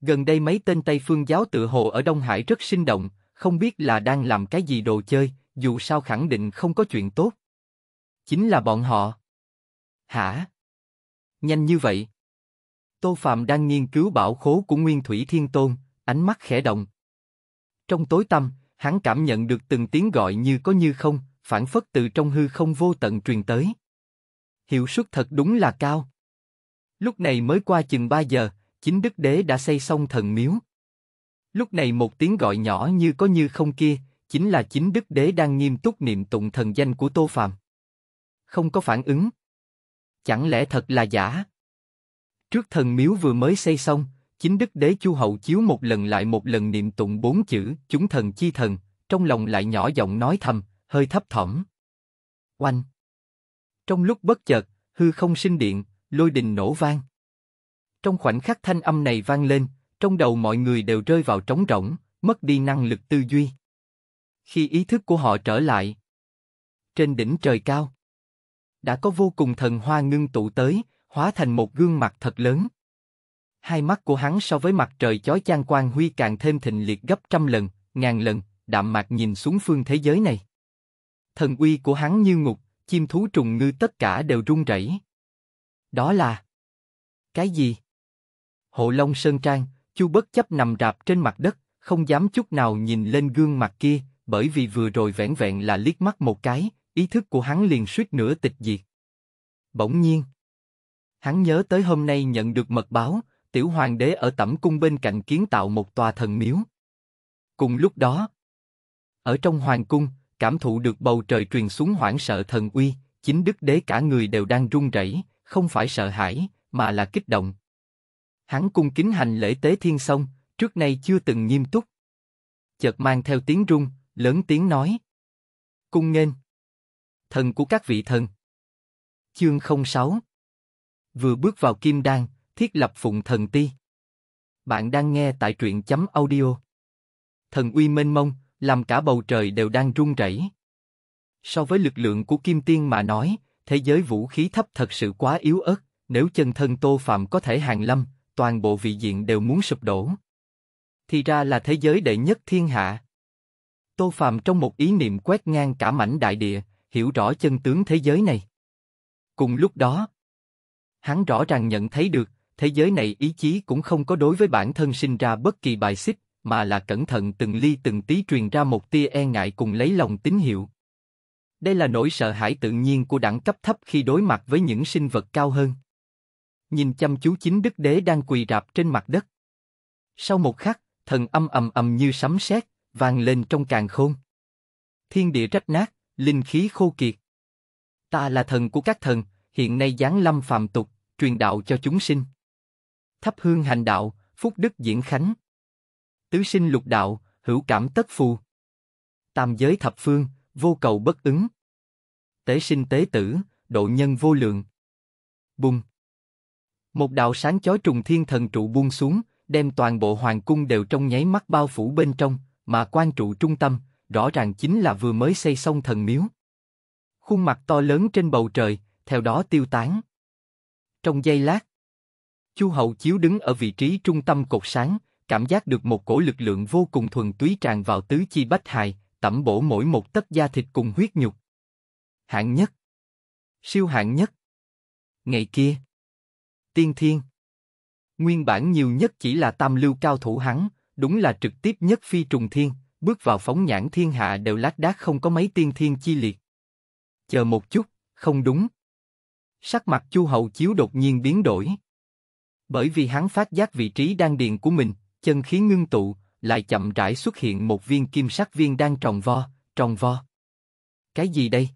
Gần đây mấy tên Tây Phương giáo tự hồ ở Đông Hải rất sinh động, không biết là đang làm cái gì đồ chơi, dù sao khẳng định không có chuyện tốt. Chính là bọn họ. Hả? Nhanh như vậy? Tô Phạm đang nghiên cứu bảo khố của Nguyên Thủy Thiên Tôn, ánh mắt khẽ động. Trong tối tâm hắn cảm nhận được từng tiếng gọi như có như không, phản phất từ trong hư không vô tận truyền tới. Hiệu suất thật đúng là cao. Lúc này mới qua chừng 3 giờ, chính Đức Đế đã xây xong thần miếu. Lúc này một tiếng gọi nhỏ như có như không kia, chính là chính đức đế đang nghiêm túc niệm tụng thần danh của Tô Phạm. Không có phản ứng. Chẳng lẽ thật là giả? Trước thần miếu vừa mới xây xong, chính đức đế chu hậu chiếu một lần lại một lần niệm tụng bốn chữ chúng thần chi thần, trong lòng lại nhỏ giọng nói thầm, hơi thấp thỏm. Oanh! Trong lúc bất chợt, hư không sinh điện, lôi đình nổ vang. Trong khoảnh khắc thanh âm này vang lên, trong đầu mọi người đều rơi vào trống rỗng, mất đi năng lực tư duy. Khi ý thức của họ trở lại, trên đỉnh trời cao, đã có vô cùng thần hoa ngưng tụ tới, hóa thành một gương mặt thật lớn. Hai mắt của hắn so với mặt trời chói chang quang huy càng thêm thịnh liệt gấp trăm lần, ngàn lần, đạm mạc nhìn xuống phương thế giới này. Thần uy của hắn như ngục, chim thú trùng ngư tất cả đều run rẩy. Đó là cái gì? Hộ Long Sơn Trang, Chu Bất chấp nằm rạp trên mặt đất, không dám chút nào nhìn lên gương mặt kia, bởi vì vừa rồi vẻn vẹn là liếc mắt một cái, ý thức của hắn liền suýt nữa tịch diệt. Bỗng nhiên, hắn nhớ tới hôm nay nhận được mật báo, tiểu hoàng đế ở tẩm cung bên cạnh kiến tạo một tòa thần miếu. Cùng lúc đó, ở trong hoàng cung, cảm thụ được bầu trời truyền xuống hoảng sợ thần uy, chính đức đế cả người đều đang run rẩy, không phải sợ hãi, mà là kích động. Hắn cung kính hành lễ tế thiên xong, trước nay chưa từng nghiêm túc. Chợt mang theo tiếng rung, lớn tiếng nói. Cung nghênh. Thần của các vị thần. Chương 06 Vừa bước vào kim đan, thiết lập phụng thần ti. Bạn đang nghe tại truyện chấm audio. Thần uy mênh mông, làm cả bầu trời đều đang rung rẩy. So với lực lượng của kim tiên mà nói, thế giới vũ khí thấp thật sự quá yếu ớt, nếu chân thân tô phạm có thể hàng lâm, toàn bộ vị diện đều muốn sụp đổ. Thì ra là thế giới đệ nhất thiên hạ, Tô Phạm trong một ý niệm quét ngang cả mảnh đại địa, hiểu rõ chân tướng thế giới này. Cùng lúc đó, hắn rõ ràng nhận thấy được, thế giới này ý chí cũng không có đối với bản thân sinh ra bất kỳ bài xích, mà là cẩn thận từng ly từng tí truyền ra một tia e ngại cùng lấy lòng tín hiệu. Đây là nỗi sợ hãi tự nhiên của đẳng cấp thấp khi đối mặt với những sinh vật cao hơn. Nhìn chăm chú chính đức đế đang quỳ rạp trên mặt đất. Sau một khắc, thần âm ầm ầm như sấm sét, vang lên trong càng khôn. Thiên địa rách nát, linh khí khô kiệt. Ta là thần của các thần, hiện nay giáng lâm phàm tục, truyền đạo cho chúng sinh. Thắp hương hành đạo, phúc đức diễn khánh. Tứ sinh lục đạo, hữu cảm tất phù. Tam giới thập phương, vô cầu bất ứng. Tế sinh tế tử, độ nhân vô lượng. Bùng. Một đạo sáng chói trùng thiên thần trụ buông xuống, đem toàn bộ hoàng cung đều trong nháy mắt bao phủ bên trong, mà quan trụ trung tâm, rõ ràng chính là vừa mới xây xong thần miếu. Khuôn mặt to lớn trên bầu trời, theo đó tiêu tán. Trong giây lát, Chu Hậu Chiếu đứng ở vị trí trung tâm cột sáng, cảm giác được một cổ lực lượng vô cùng thuần túy tràn vào tứ chi bách hài, tẩm bổ mỗi một tấc da thịt cùng huyết nhục. Hạng nhất. Siêu hạng nhất. Ngày kia. Tiên thiên. Nguyên bản nhiều nhất chỉ là tam lưu cao thủ hắn, đúng là trực tiếp nhất phi trùng thiên, bước vào phóng nhãn thiên hạ đều lát đác không có mấy tiên thiên chi liệt. Chờ một chút, không đúng. Sắc mặt Chu Hậu Chiếu đột nhiên biến đổi. Bởi vì hắn phát giác vị trí đan điền của mình, chân khí ngưng tụ, lại chậm rãi xuất hiện một viên kim sắc viên đang tròn vo, tròn vo. Cái gì đây?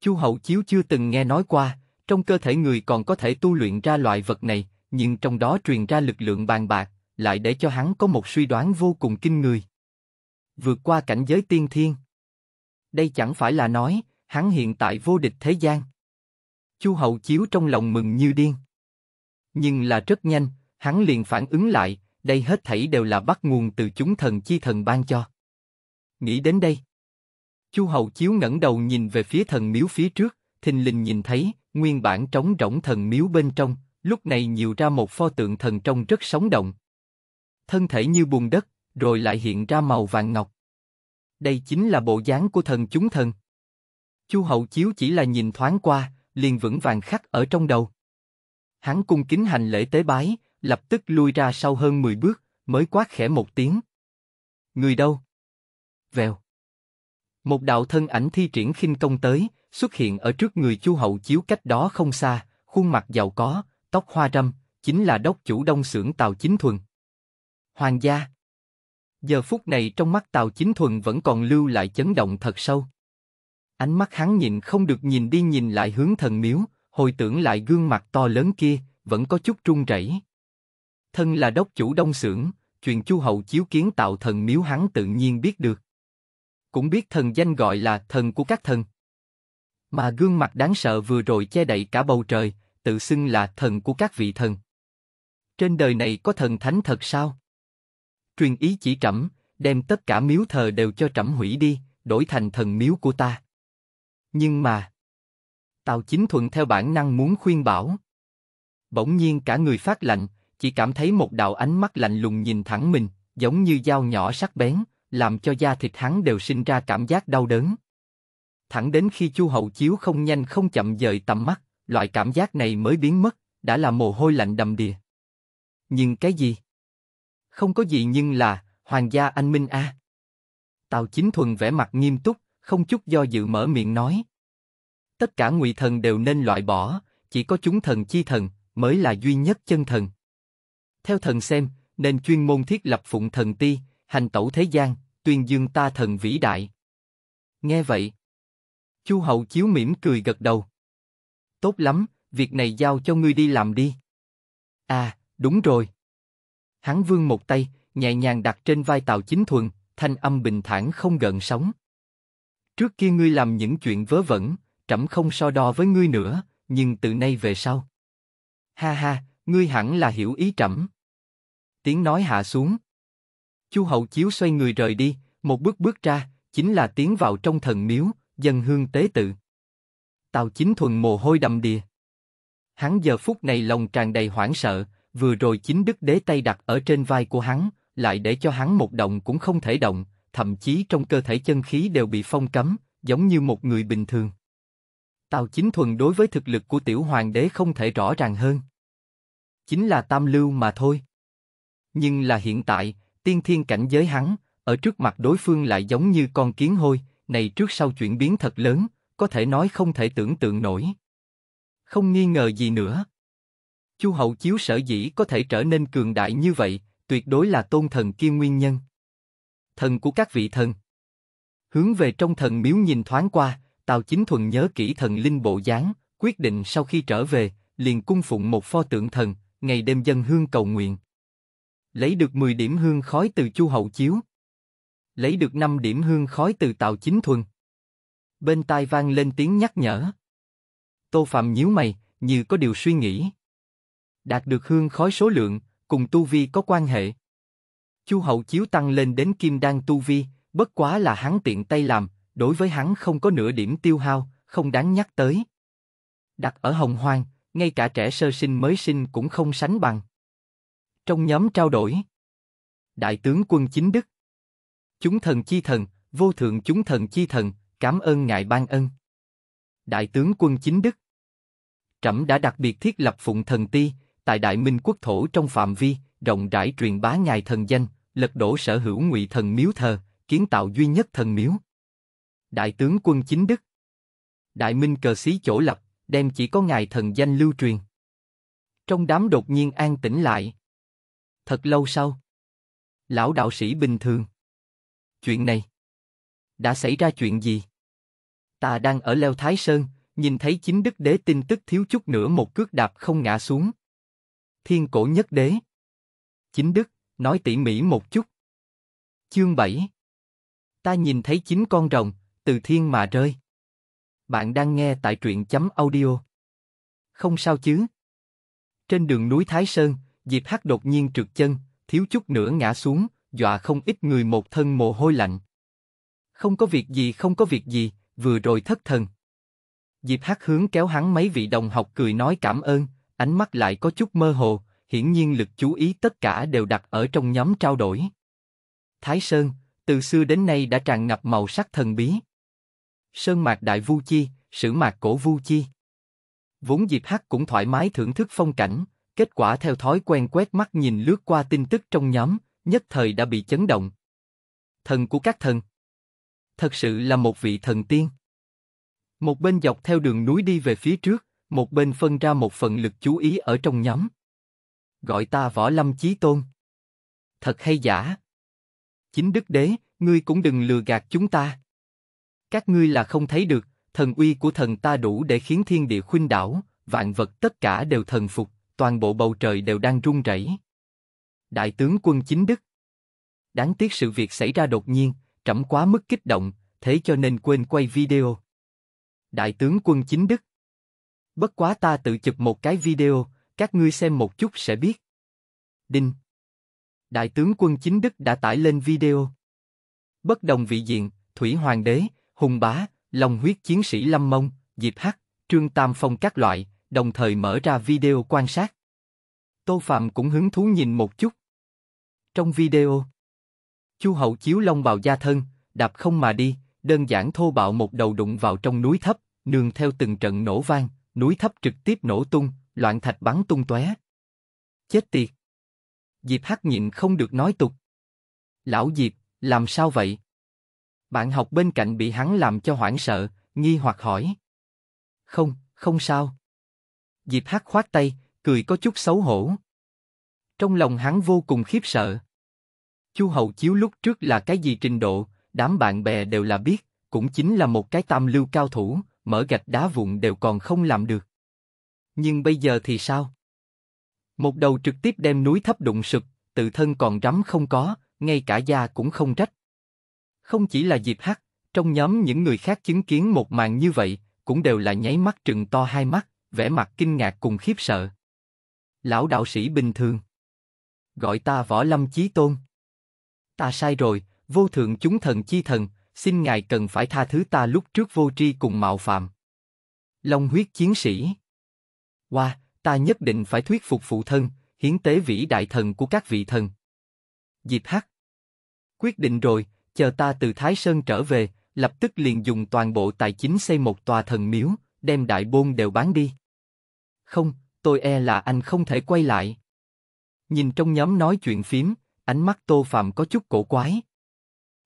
Chu Hậu Chiếu chưa từng nghe nói qua, trong cơ thể người còn có thể tu luyện ra loại vật này, nhưng trong đó truyền ra lực lượng bàn bạc, lại để cho hắn có một suy đoán vô cùng kinh người. Vượt qua cảnh giới tiên thiên. Đây chẳng phải là nói, hắn hiện tại vô địch thế gian. Chu Hậu Chiếu trong lòng mừng như điên. Nhưng là rất nhanh, hắn liền phản ứng lại, đây hết thảy đều là bắt nguồn từ chúng thần chi thần ban cho. Nghĩ đến đây, Chu Hậu Chiếu ngẩng đầu nhìn về phía thần miếu phía trước, thình lình nhìn thấy, nguyên bản trống rỗng thần miếu bên trong, lúc này nhiều ra một pho tượng thần trông rất sống động, thân thể như bùn đất, rồi lại hiện ra màu vàng ngọc. Đây chính là bộ dáng của thần chúng thần. Chu Hậu Chiếu chỉ là nhìn thoáng qua, liền vững vàng khắc ở trong đầu. Hắn cung kính hành lễ tế bái, lập tức lui ra sau hơn 10 bước, mới quát khẽ một tiếng. Người đâu? Vèo. Một đạo thân ảnh thi triển khinh công tới, xuất hiện ở trước người Chu Hậu Chiếu cách đó không xa, khuôn mặt giàu có, tóc hoa râm, chính là đốc chủ đông xưởng tàu Chính Thuần. Hoàng gia. Giờ phút này trong mắt Tào Chính Thuần vẫn còn lưu lại chấn động thật sâu. Ánh mắt hắn nhìn không được nhìn đi nhìn lại hướng thần miếu, hồi tưởng lại gương mặt to lớn kia, vẫn có chút run rẩy. Thân là đốc chủ đông xưởng, chuyện chu hậu chiếu kiến tạo thần miếu hắn tự nhiên biết được. Cũng biết thần danh gọi là thần của các thần. Mà gương mặt đáng sợ vừa rồi che đậy cả bầu trời, tự xưng là thần của các vị thần. Trên đời này có thần thánh thật sao? truyền ý chỉ trẫm, đem tất cả miếu thờ đều cho trẫm hủy đi, đổi thành thần miếu của ta. Nhưng mà, Tào Chính thuận theo bản năng muốn khuyên bảo. Bỗng nhiên cả người phát lạnh, chỉ cảm thấy một đạo ánh mắt lạnh lùng nhìn thẳng mình, giống như dao nhỏ sắc bén, làm cho da thịt hắn đều sinh ra cảm giác đau đớn. Thẳng đến khi Chu Hậu Chiếu không nhanh không chậm dời tầm mắt, loại cảm giác này mới biến mất, đã là mồ hôi lạnh đầm đìa. Nhưng cái gì? không có gì nhưng là, hoàng gia anh minh a. Tào Chính Thuần vẻ mặt nghiêm túc, không chút do dự mở miệng nói. Tất cả ngụy thần đều nên loại bỏ, chỉ có chúng thần chi thần, mới là duy nhất chân thần. Theo thần xem, nên chuyên môn thiết lập phụng thần ti, hành tẩu thế gian, tuyên dương ta thần vĩ đại. Nghe vậy, Chu Hậu chiếu mỉm cười gật đầu. Tốt lắm, việc này giao cho ngươi đi làm đi. À, đúng rồi. Hắn vươn một tay, nhẹ nhàng đặt trên vai Tào Chính Thuần, thanh âm bình thản không gợn sóng. Trước kia ngươi làm những chuyện vớ vẩn, trẫm không so đo với ngươi nữa, nhưng từ nay về sau. Ha ha, ngươi hẳn là hiểu ý trẫm. Tiếng nói hạ xuống. Chu Hậu Chiếu xoay người rời đi, một bước bước ra, chính là tiến vào trong thần miếu, dân hương tế tự. Tào Chính Thuần mồ hôi đầm đìa. Hắn giờ phút này lòng tràn đầy hoảng sợ, vừa rồi chính đức đế tay đặt ở trên vai của hắn, lại để cho hắn một động cũng không thể động, thậm chí trong cơ thể chân khí đều bị phong cấm, giống như một người bình thường. Tào chính thuần đối với thực lực của tiểu hoàng đế không thể rõ ràng hơn. Chính là tam lưu mà thôi. Nhưng là hiện tại, tiên thiên cảnh giới hắn, ở trước mặt đối phương lại giống như con kiến hôi, này trước sau chuyển biến thật lớn, có thể nói không thể tưởng tượng nổi. Không nghi ngờ gì nữa, Chu Hậu Chiếu sở dĩ có thể trở nên cường đại như vậy, tuyệt đối là tôn thần kia nguyên nhân. Thần của các vị thần. Hướng về trong thần miếu nhìn thoáng qua, Tào Chính Thuần nhớ kỹ thần linh bộ dáng, quyết định sau khi trở về, liền cung phụng một pho tượng thần, ngày đêm dân hương cầu nguyện. Lấy được 10 điểm hương khói từ Chu Hậu Chiếu. Lấy được 5 điểm hương khói từ Tào Chính Thuần. Bên tai vang lên tiếng nhắc nhở. Tô Phạm nhíu mày, như có điều suy nghĩ đạt được hương khói số lượng, cùng tu vi có quan hệ. Chu Hậu Chiếu tăng lên đến kim đan tu vi, bất quá là hắn tiện tay làm, đối với hắn không có nửa điểm tiêu hao, không đáng nhắc tới. Đặt ở Hồng Hoang, ngay cả trẻ sơ sinh mới sinh cũng không sánh bằng. Trong nhóm trao đổi, Đại tướng quân chính Đức, chúng thần chi thần, vô thượng chúng thần chi thần, cảm ơn ngài ban ân. Đại tướng quân chính Đức, trẫm đã đặc biệt thiết lập phụng thần ti, tại Đại Minh quốc thổ trong phạm vi rộng rãi truyền bá ngài thần danh, lật đổ sở hữu ngụy thần miếu thờ, kiến tạo duy nhất thần miếu. Đại tướng quân chính đức, Đại Minh cờ xí chỗ lập, đem chỉ có ngài thần danh lưu truyền. Trong đám đột nhiên an tĩnh lại. Thật lâu sau, lão đạo sĩ bình thường. Chuyện này đã xảy ra chuyện gì? Ta đang ở leo Thái Sơn, nhìn thấy chính đức đế tin tức thiếu chút nữa một cước đạp không ngã xuống. Thiên cổ nhất đế. Chính đức, nói tỉ mỉ một chút. Chương 7 Ta nhìn thấy chín con rồng, từ thiên mà rơi. Bạn đang nghe tại truyện chấm audio. Không sao chứ. Trên đường núi Thái Sơn, Diệp Hắc đột nhiên trượt chân, thiếu chút nữa ngã xuống, dọa không ít người một thân mồ hôi lạnh. Không có việc gì không có việc gì, vừa rồi thất thần. Diệp Hắc hướng kéo hắn mấy vị đồng học cười nói cảm ơn, ánh mắt lại có chút mơ hồ, hiển nhiên lực chú ý tất cả đều đặt ở trong nhóm trao đổi. Thái Sơn, từ xưa đến nay đã tràn ngập màu sắc thần bí. Sơn mạc đại vu chi, sử mạc cổ vu chi. Vốn Diệp Hắc cũng thoải mái thưởng thức phong cảnh, kết quả theo thói quen quét mắt nhìn lướt qua tin tức trong nhóm, nhất thời đã bị chấn động. Thần của các thần. Thật sự là một vị thần tiên. Một bên dọc theo đường núi đi về phía trước, một bên phân ra một phần lực chú ý ở trong nhóm. Gọi ta võ lâm chí tôn. Thật hay giả? Chính đức đế, ngươi cũng đừng lừa gạt chúng ta. Các ngươi là không thấy được, thần uy của thần ta đủ để khiến thiên địa khuynh đảo, vạn vật tất cả đều thần phục, toàn bộ bầu trời đều đang rung rẩy. Đại tướng quân chính đức. Đáng tiếc sự việc xảy ra đột nhiên, trẫm quá mức kích động, thế cho nên quên quay video. Đại tướng quân chính đức. Bất quá ta tự chụp một cái video, các ngươi xem một chút sẽ biết. Đinh. Đại tướng quân chính Đức đã tải lên video. Bất đồng vị diện, Thủy Hoàng đế, Hùng bá, Long huyết chiến sĩ Lâm Mông, Diệp Hắc, Trương Tam Phong các loại, đồng thời mở ra video quan sát. Tô Phạm cũng hứng thú nhìn một chút. Trong video, Chu Hậu chiếu long bào gia thân, đạp không mà đi, đơn giản thô bạo một đầu đụng vào trong núi thấp, nương theo từng trận nổ vang, núi thấp trực tiếp nổ tung, loạn thạch bắn tung tóe. Chết tiệt! Diệp Hắc nhịn không được nói tục. Lão Diệp, làm sao vậy? Bạn học bên cạnh bị hắn làm cho hoảng sợ, nghi hoặc hỏi. Không, không sao. Diệp Hắc khoát tay, cười có chút xấu hổ. Trong lòng hắn vô cùng khiếp sợ. Chu Hậu Chiếu lúc trước là cái gì trình độ, đám bạn bè đều là biết, cũng chính là một cái tam lưu cao thủ, mở gạch đá vụn đều còn không làm được. Nhưng bây giờ thì sao? Một đầu trực tiếp đem núi thấp đụng sụp, tự thân còn rắm không có, ngay cả da cũng không trách. Không chỉ là Diệp Hắc, trong nhóm những người khác chứng kiến một màn như vậy, cũng đều là nháy mắt trừng to hai mắt, vẻ mặt kinh ngạc cùng khiếp sợ. Lão đạo sĩ bình thường. Gọi ta võ lâm chí tôn. Ta sai rồi, vô thượng chúng thần chi thần, xin ngài cần phải tha thứ ta lúc trước vô tri cùng mạo phạm. Long huyết chiến sĩ. Qua, wow, ta nhất định phải thuyết phục phụ thân, hiến tế vĩ đại thần của các vị thần. Diệp Hắc. Quyết định rồi, chờ ta từ Thái Sơn trở về, lập tức liền dùng toàn bộ tài chính xây một tòa thần miếu, đem đại bôn đều bán đi. Không, tôi e là anh không thể quay lại. Nhìn trong nhóm nói chuyện phím, ánh mắt Tô Phạm có chút cổ quái.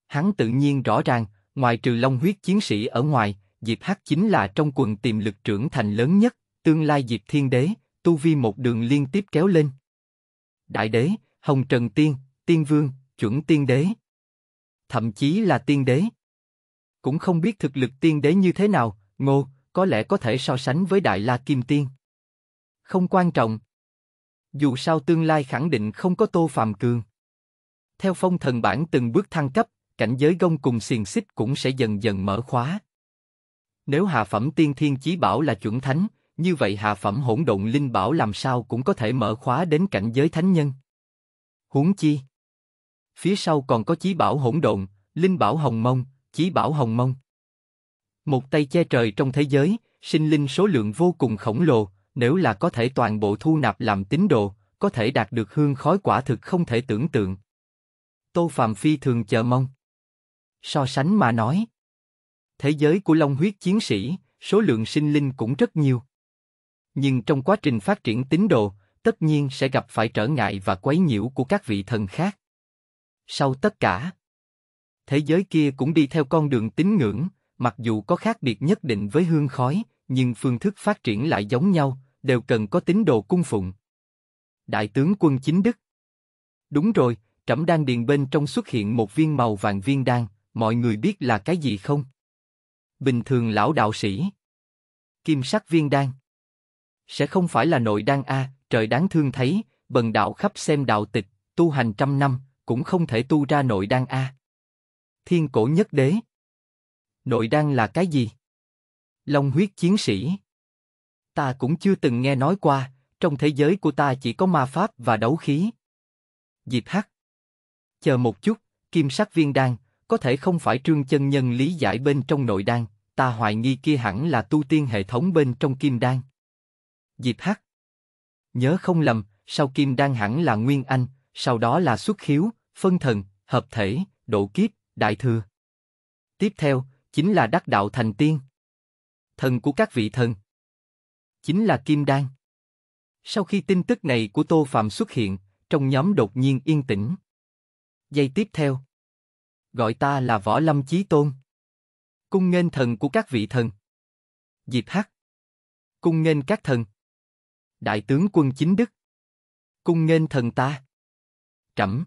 Hắn tự nhiên rõ ràng, ngoài trừ long huyết chiến sĩ ở ngoài, Diệp Hắc chính là trong quần tiềm lực trưởng thành lớn nhất, tương lai Diệp Thiên Đế, tu vi một đường liên tiếp kéo lên. Đại Đế, Hồng Trần Tiên, Tiên Vương, Chuẩn Tiên Đế. Thậm chí là Tiên Đế. Cũng không biết thực lực Tiên Đế như thế nào, ngô, có lẽ có thể so sánh với Đại La Kim Tiên. Không quan trọng. Dù sao tương lai khẳng định không có Tô Phàm Cường. Theo phong thần bản từng bước thăng cấp, cảnh giới gông cùng xiềng xích cũng sẽ dần dần mở khóa. Nếu hạ phẩm tiên thiên chí bảo là chuẩn thánh, như vậy hạ phẩm hỗn độn linh bảo làm sao cũng có thể mở khóa đến cảnh giới thánh nhân. Huống chi, phía sau còn có chí bảo hỗn độn, linh bảo hồng mông, chí bảo hồng mông. Một tay che trời trong thế giới, sinh linh số lượng vô cùng khổng lồ, nếu là có thể toàn bộ thu nạp làm tín đồ, có thể đạt được hương khói quả thực không thể tưởng tượng. Tô Phạm Phi thường chờ mong. So sánh mà nói. Thế giới của long huyết chiến sĩ, số lượng sinh linh cũng rất nhiều. Nhưng trong quá trình phát triển tín đồ, tất nhiên sẽ gặp phải trở ngại và quấy nhiễu của các vị thần khác. Sau tất cả, thế giới kia cũng đi theo con đường tín ngưỡng, mặc dù có khác biệt nhất định với hương khói, nhưng phương thức phát triển lại giống nhau, đều cần có tín đồ cung phụng. Đại tướng quân chính Đức Đúng rồi, trẫm đang điền bên trong xuất hiện một viên màu vàng viên đan, Mọi người biết là cái gì không? Bình thường lão đạo sĩ. Kim sắc viên đan. Sẽ không phải là nội đan A, trời đáng thương thấy, bần đạo khắp xem đạo tịch, tu hành trăm năm, cũng không thể tu ra nội đan A. Thiên cổ nhất đế. Nội đan là cái gì? Long huyết chiến sĩ. Ta cũng chưa từng nghe nói qua, trong thế giới của ta chỉ có ma pháp và đấu khí. Diệp Hắc. Chờ một chút, kim sắc viên đan, có thể không phải trương chân nhân lý giải bên trong nội đan, ta hoài nghi kia hẳn là tu tiên hệ thống bên trong kim đan. Diệp Hắc Nhớ không lầm, sau kim đan hẳn là nguyên anh, sau đó là xuất khiếu, phân thần, hợp thể, độ kiếp, đại thừa. Tiếp theo, chính là đắc đạo thành tiên. Thần của các vị thần. Chính là kim đan. Sau khi tin tức này của Tô Phạm xuất hiện, trong nhóm đột nhiên yên tĩnh. Giây tiếp theo, gọi ta là Võ Lâm Chí Tôn. Cung nghênh thần của các vị thần. Diệp Hắc. Cung nghênh các thần. Đại tướng quân chính đức. Cung nghênh thần ta. Trẫm.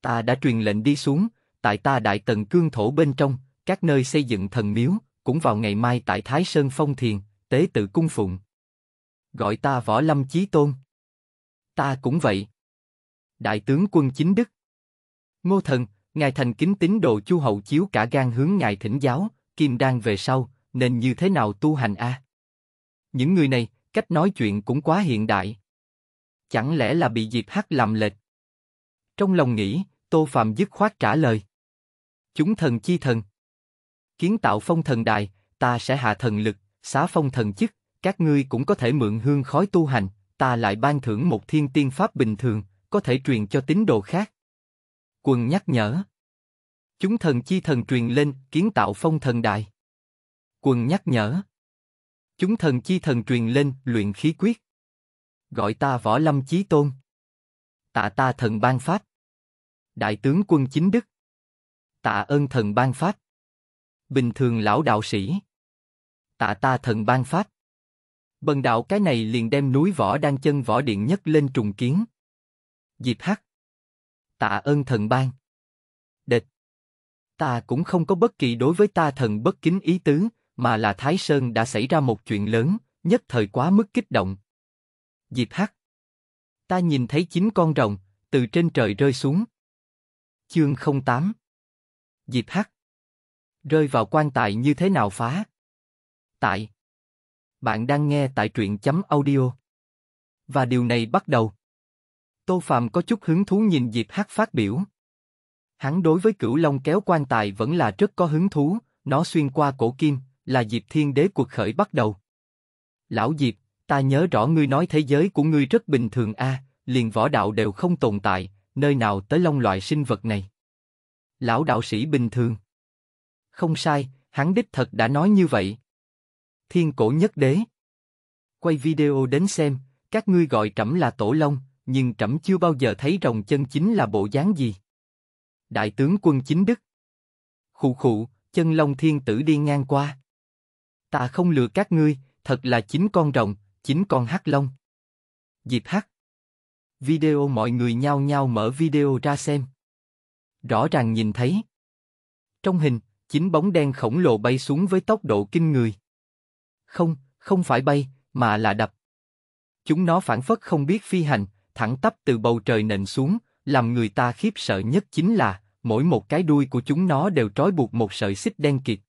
Ta đã truyền lệnh đi xuống, tại ta đại tần cương thổ bên trong, các nơi xây dựng thần miếu, cũng vào ngày mai tại Thái Sơn Phong Thiền, tế tự cung phụng. Gọi ta Võ Lâm Chí Tôn. Ta cũng vậy. Đại tướng quân chính đức. Ngô thần, Ngài thành kính tín đồ Chu Hậu Chiếu cả gan hướng ngài thỉnh giáo, kim đang về sau, nên như thế nào tu hành a? Những người này, cách nói chuyện cũng quá hiện đại. Chẳng lẽ là bị Diệp Hắc làm lệch? Trong lòng nghĩ, Tô Phạm dứt khoát trả lời. Chúng thần chi thần. Kiến tạo phong thần đài, ta sẽ hạ thần lực, xá phong thần chức, các ngươi cũng có thể mượn hương khói tu hành, ta lại ban thưởng một thiên tiên pháp bình thường, có thể truyền cho tín đồ khác quần nhắc nhở. Chúng thần chi thần truyền lên, kiến tạo phong thần đại. Quần nhắc nhở. Chúng thần chi thần truyền lên, luyện khí quyết. Gọi ta võ lâm chí tôn. Tạ ta thần ban phát. Đại tướng quân chính đức. Tạ ơn thần ban phát. Bình thường lão đạo sĩ. Tạ ta thần ban phát. Bần đạo cái này liền đem núi võ đang chân võ điện nhất lên trùng kiến. Diệp Hắc tạ ơn thần ban. Địch Ta cũng không có bất kỳ đối với ta thần bất kính ý tứ, mà là Thái Sơn đã xảy ra một chuyện lớn, nhất thời quá mức kích động. Diệp Hắc Ta nhìn thấy chín con rồng, từ trên trời rơi xuống. Chương 08 Diệp Hắc Rơi vào quan tài như thế nào phá? Tại Bạn đang nghe tại truyện chấm audio. Và điều này bắt đầu Tô Phạm có chút hứng thú nhìn Diệp Hắc phát biểu. Hắn đối với cửu long kéo quan tài vẫn là rất có hứng thú, nó xuyên qua cổ kim, là Diệp Thiên Đế cuộc khởi bắt đầu. Lão Diệp, ta nhớ rõ ngươi nói thế giới của ngươi rất bình thường a, à, liền võ đạo đều không tồn tại, nơi nào tới long loại sinh vật này. Lão đạo sĩ bình thường. Không sai, hắn đích thật đã nói như vậy. Thiên cổ nhất đế. Quay video đến xem, các ngươi gọi trẫm là tổ long, nhưng trẫm chưa bao giờ thấy rồng chân chính là bộ dáng gì. Đại tướng quân chính đức. Khụ khụ, chân long thiên tử đi ngang qua. Ta không lừa các ngươi, thật là chính con rồng, chính con hắc long. Diệp hắc. Video mọi người nhao nhao mở video ra xem. Rõ ràng nhìn thấy. Trong hình, chính bóng đen khổng lồ bay xuống với tốc độ kinh người. Không, không phải bay, mà là đập. Chúng nó phản phất không biết phi hành, thẳng tắp từ bầu trời nện xuống, làm người ta khiếp sợ nhất chính là, mỗi một cái đuôi của chúng nó đều trói buộc một sợi xích đen kịt.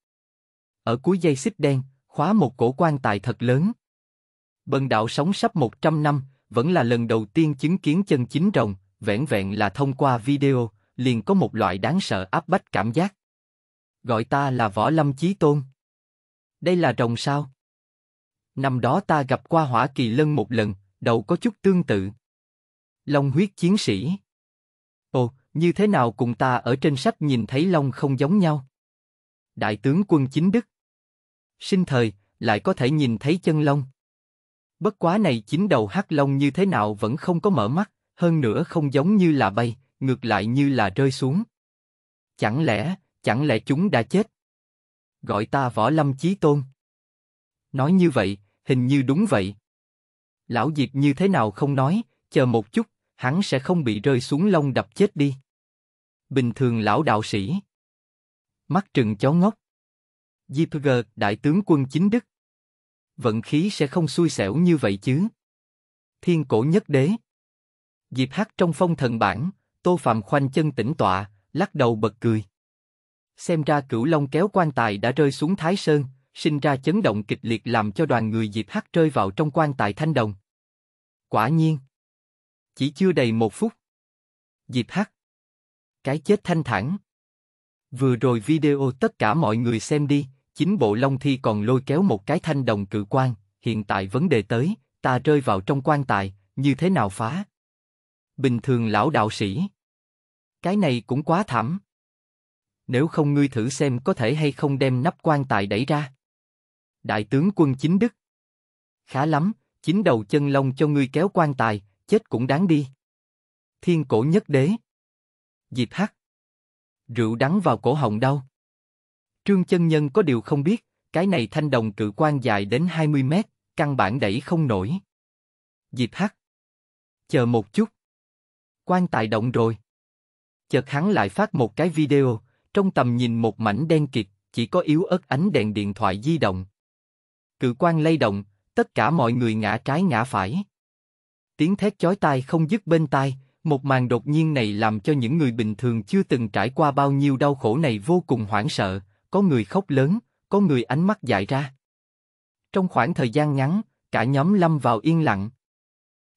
Ở cuối dây xích đen, khóa một cổ quan tài thật lớn. Bần đạo sống sắp 100 năm, vẫn là lần đầu tiên chứng kiến chân chính rồng, vẻn vẹn là thông qua video, liền có một loại đáng sợ áp bách cảm giác. Gọi ta là Võ Lâm Chí Tôn. Đây là rồng sao? Năm đó ta gặp qua Hỏa Kỳ Lân một lần, đầu có chút tương tự. Long huyết chiến sĩ. Ồ, như thế nào cùng ta ở trên sách nhìn thấy Long không giống nhau? Đại tướng quân chính Đức. Sinh thời, lại có thể nhìn thấy chân Long. Bất quá này chính đầu hắc Long như thế nào vẫn không có mở mắt, hơn nữa không giống như là bay, ngược lại như là rơi xuống. Chẳng lẽ, chẳng lẽ chúng đã chết? Gọi ta võ lâm chí tôn. Nói như vậy, hình như đúng vậy. Lão Diệp như thế nào không nói, chờ một chút, hắn sẽ không bị rơi xuống lông đập chết đi. Bình thường lão đạo sĩ. Mắt trừng chó ngốc. Jipger, đại tướng quân chính Đức. Vận khí sẽ không xui xẻo như vậy chứ. Thiên cổ nhất đế. Diệp Hắc trong phong thần bản, Tô Phạm khoanh chân tĩnh tọa, lắc đầu bật cười. Xem ra cửu long kéo quan tài đã rơi xuống Thái Sơn, sinh ra chấn động kịch liệt làm cho đoàn người Diệp Hắc rơi vào trong quan tài thanh đồng. Quả nhiên. Chỉ chưa đầy một phút. Diệp Hắc. Cái chết thanh thản. Vừa rồi video tất cả mọi người xem đi, chính bộ Long Thi còn lôi kéo một cái thanh đồng cự quan, hiện tại vấn đề tới, ta rơi vào trong quan tài, như thế nào phá? Bình thường lão đạo sĩ. Cái này cũng quá thảm. Nếu không ngươi thử xem có thể hay không đem nắp quan tài đẩy ra. Đại tướng quân chính Đức. Khá lắm, chính đầu chân long cho ngươi kéo quan tài, chết cũng đáng đi. Thiên cổ nhất đế. Diệp Hắc. Rượu đắng vào cổ họng đau. Trương chân nhân có điều không biết, cái này thanh đồng cự quan dài đến 20 mét, căn bản đẩy không nổi. Diệp Hắc. Chờ một chút. Quan tài động rồi. Chợt hắn lại phát một cái video, trong tầm nhìn một mảnh đen kịt, chỉ có yếu ớt ánh đèn điện thoại di động. Cự quan lay động, tất cả mọi người ngã trái ngã phải tiếng thét chói tai không dứt bên tai, một màn đột nhiên này làm cho những người bình thường chưa từng trải qua bao nhiêu đau khổ này vô cùng hoảng sợ, có người khóc lớn, có người ánh mắt dại ra. Trong khoảng thời gian ngắn, cả nhóm lâm vào yên lặng.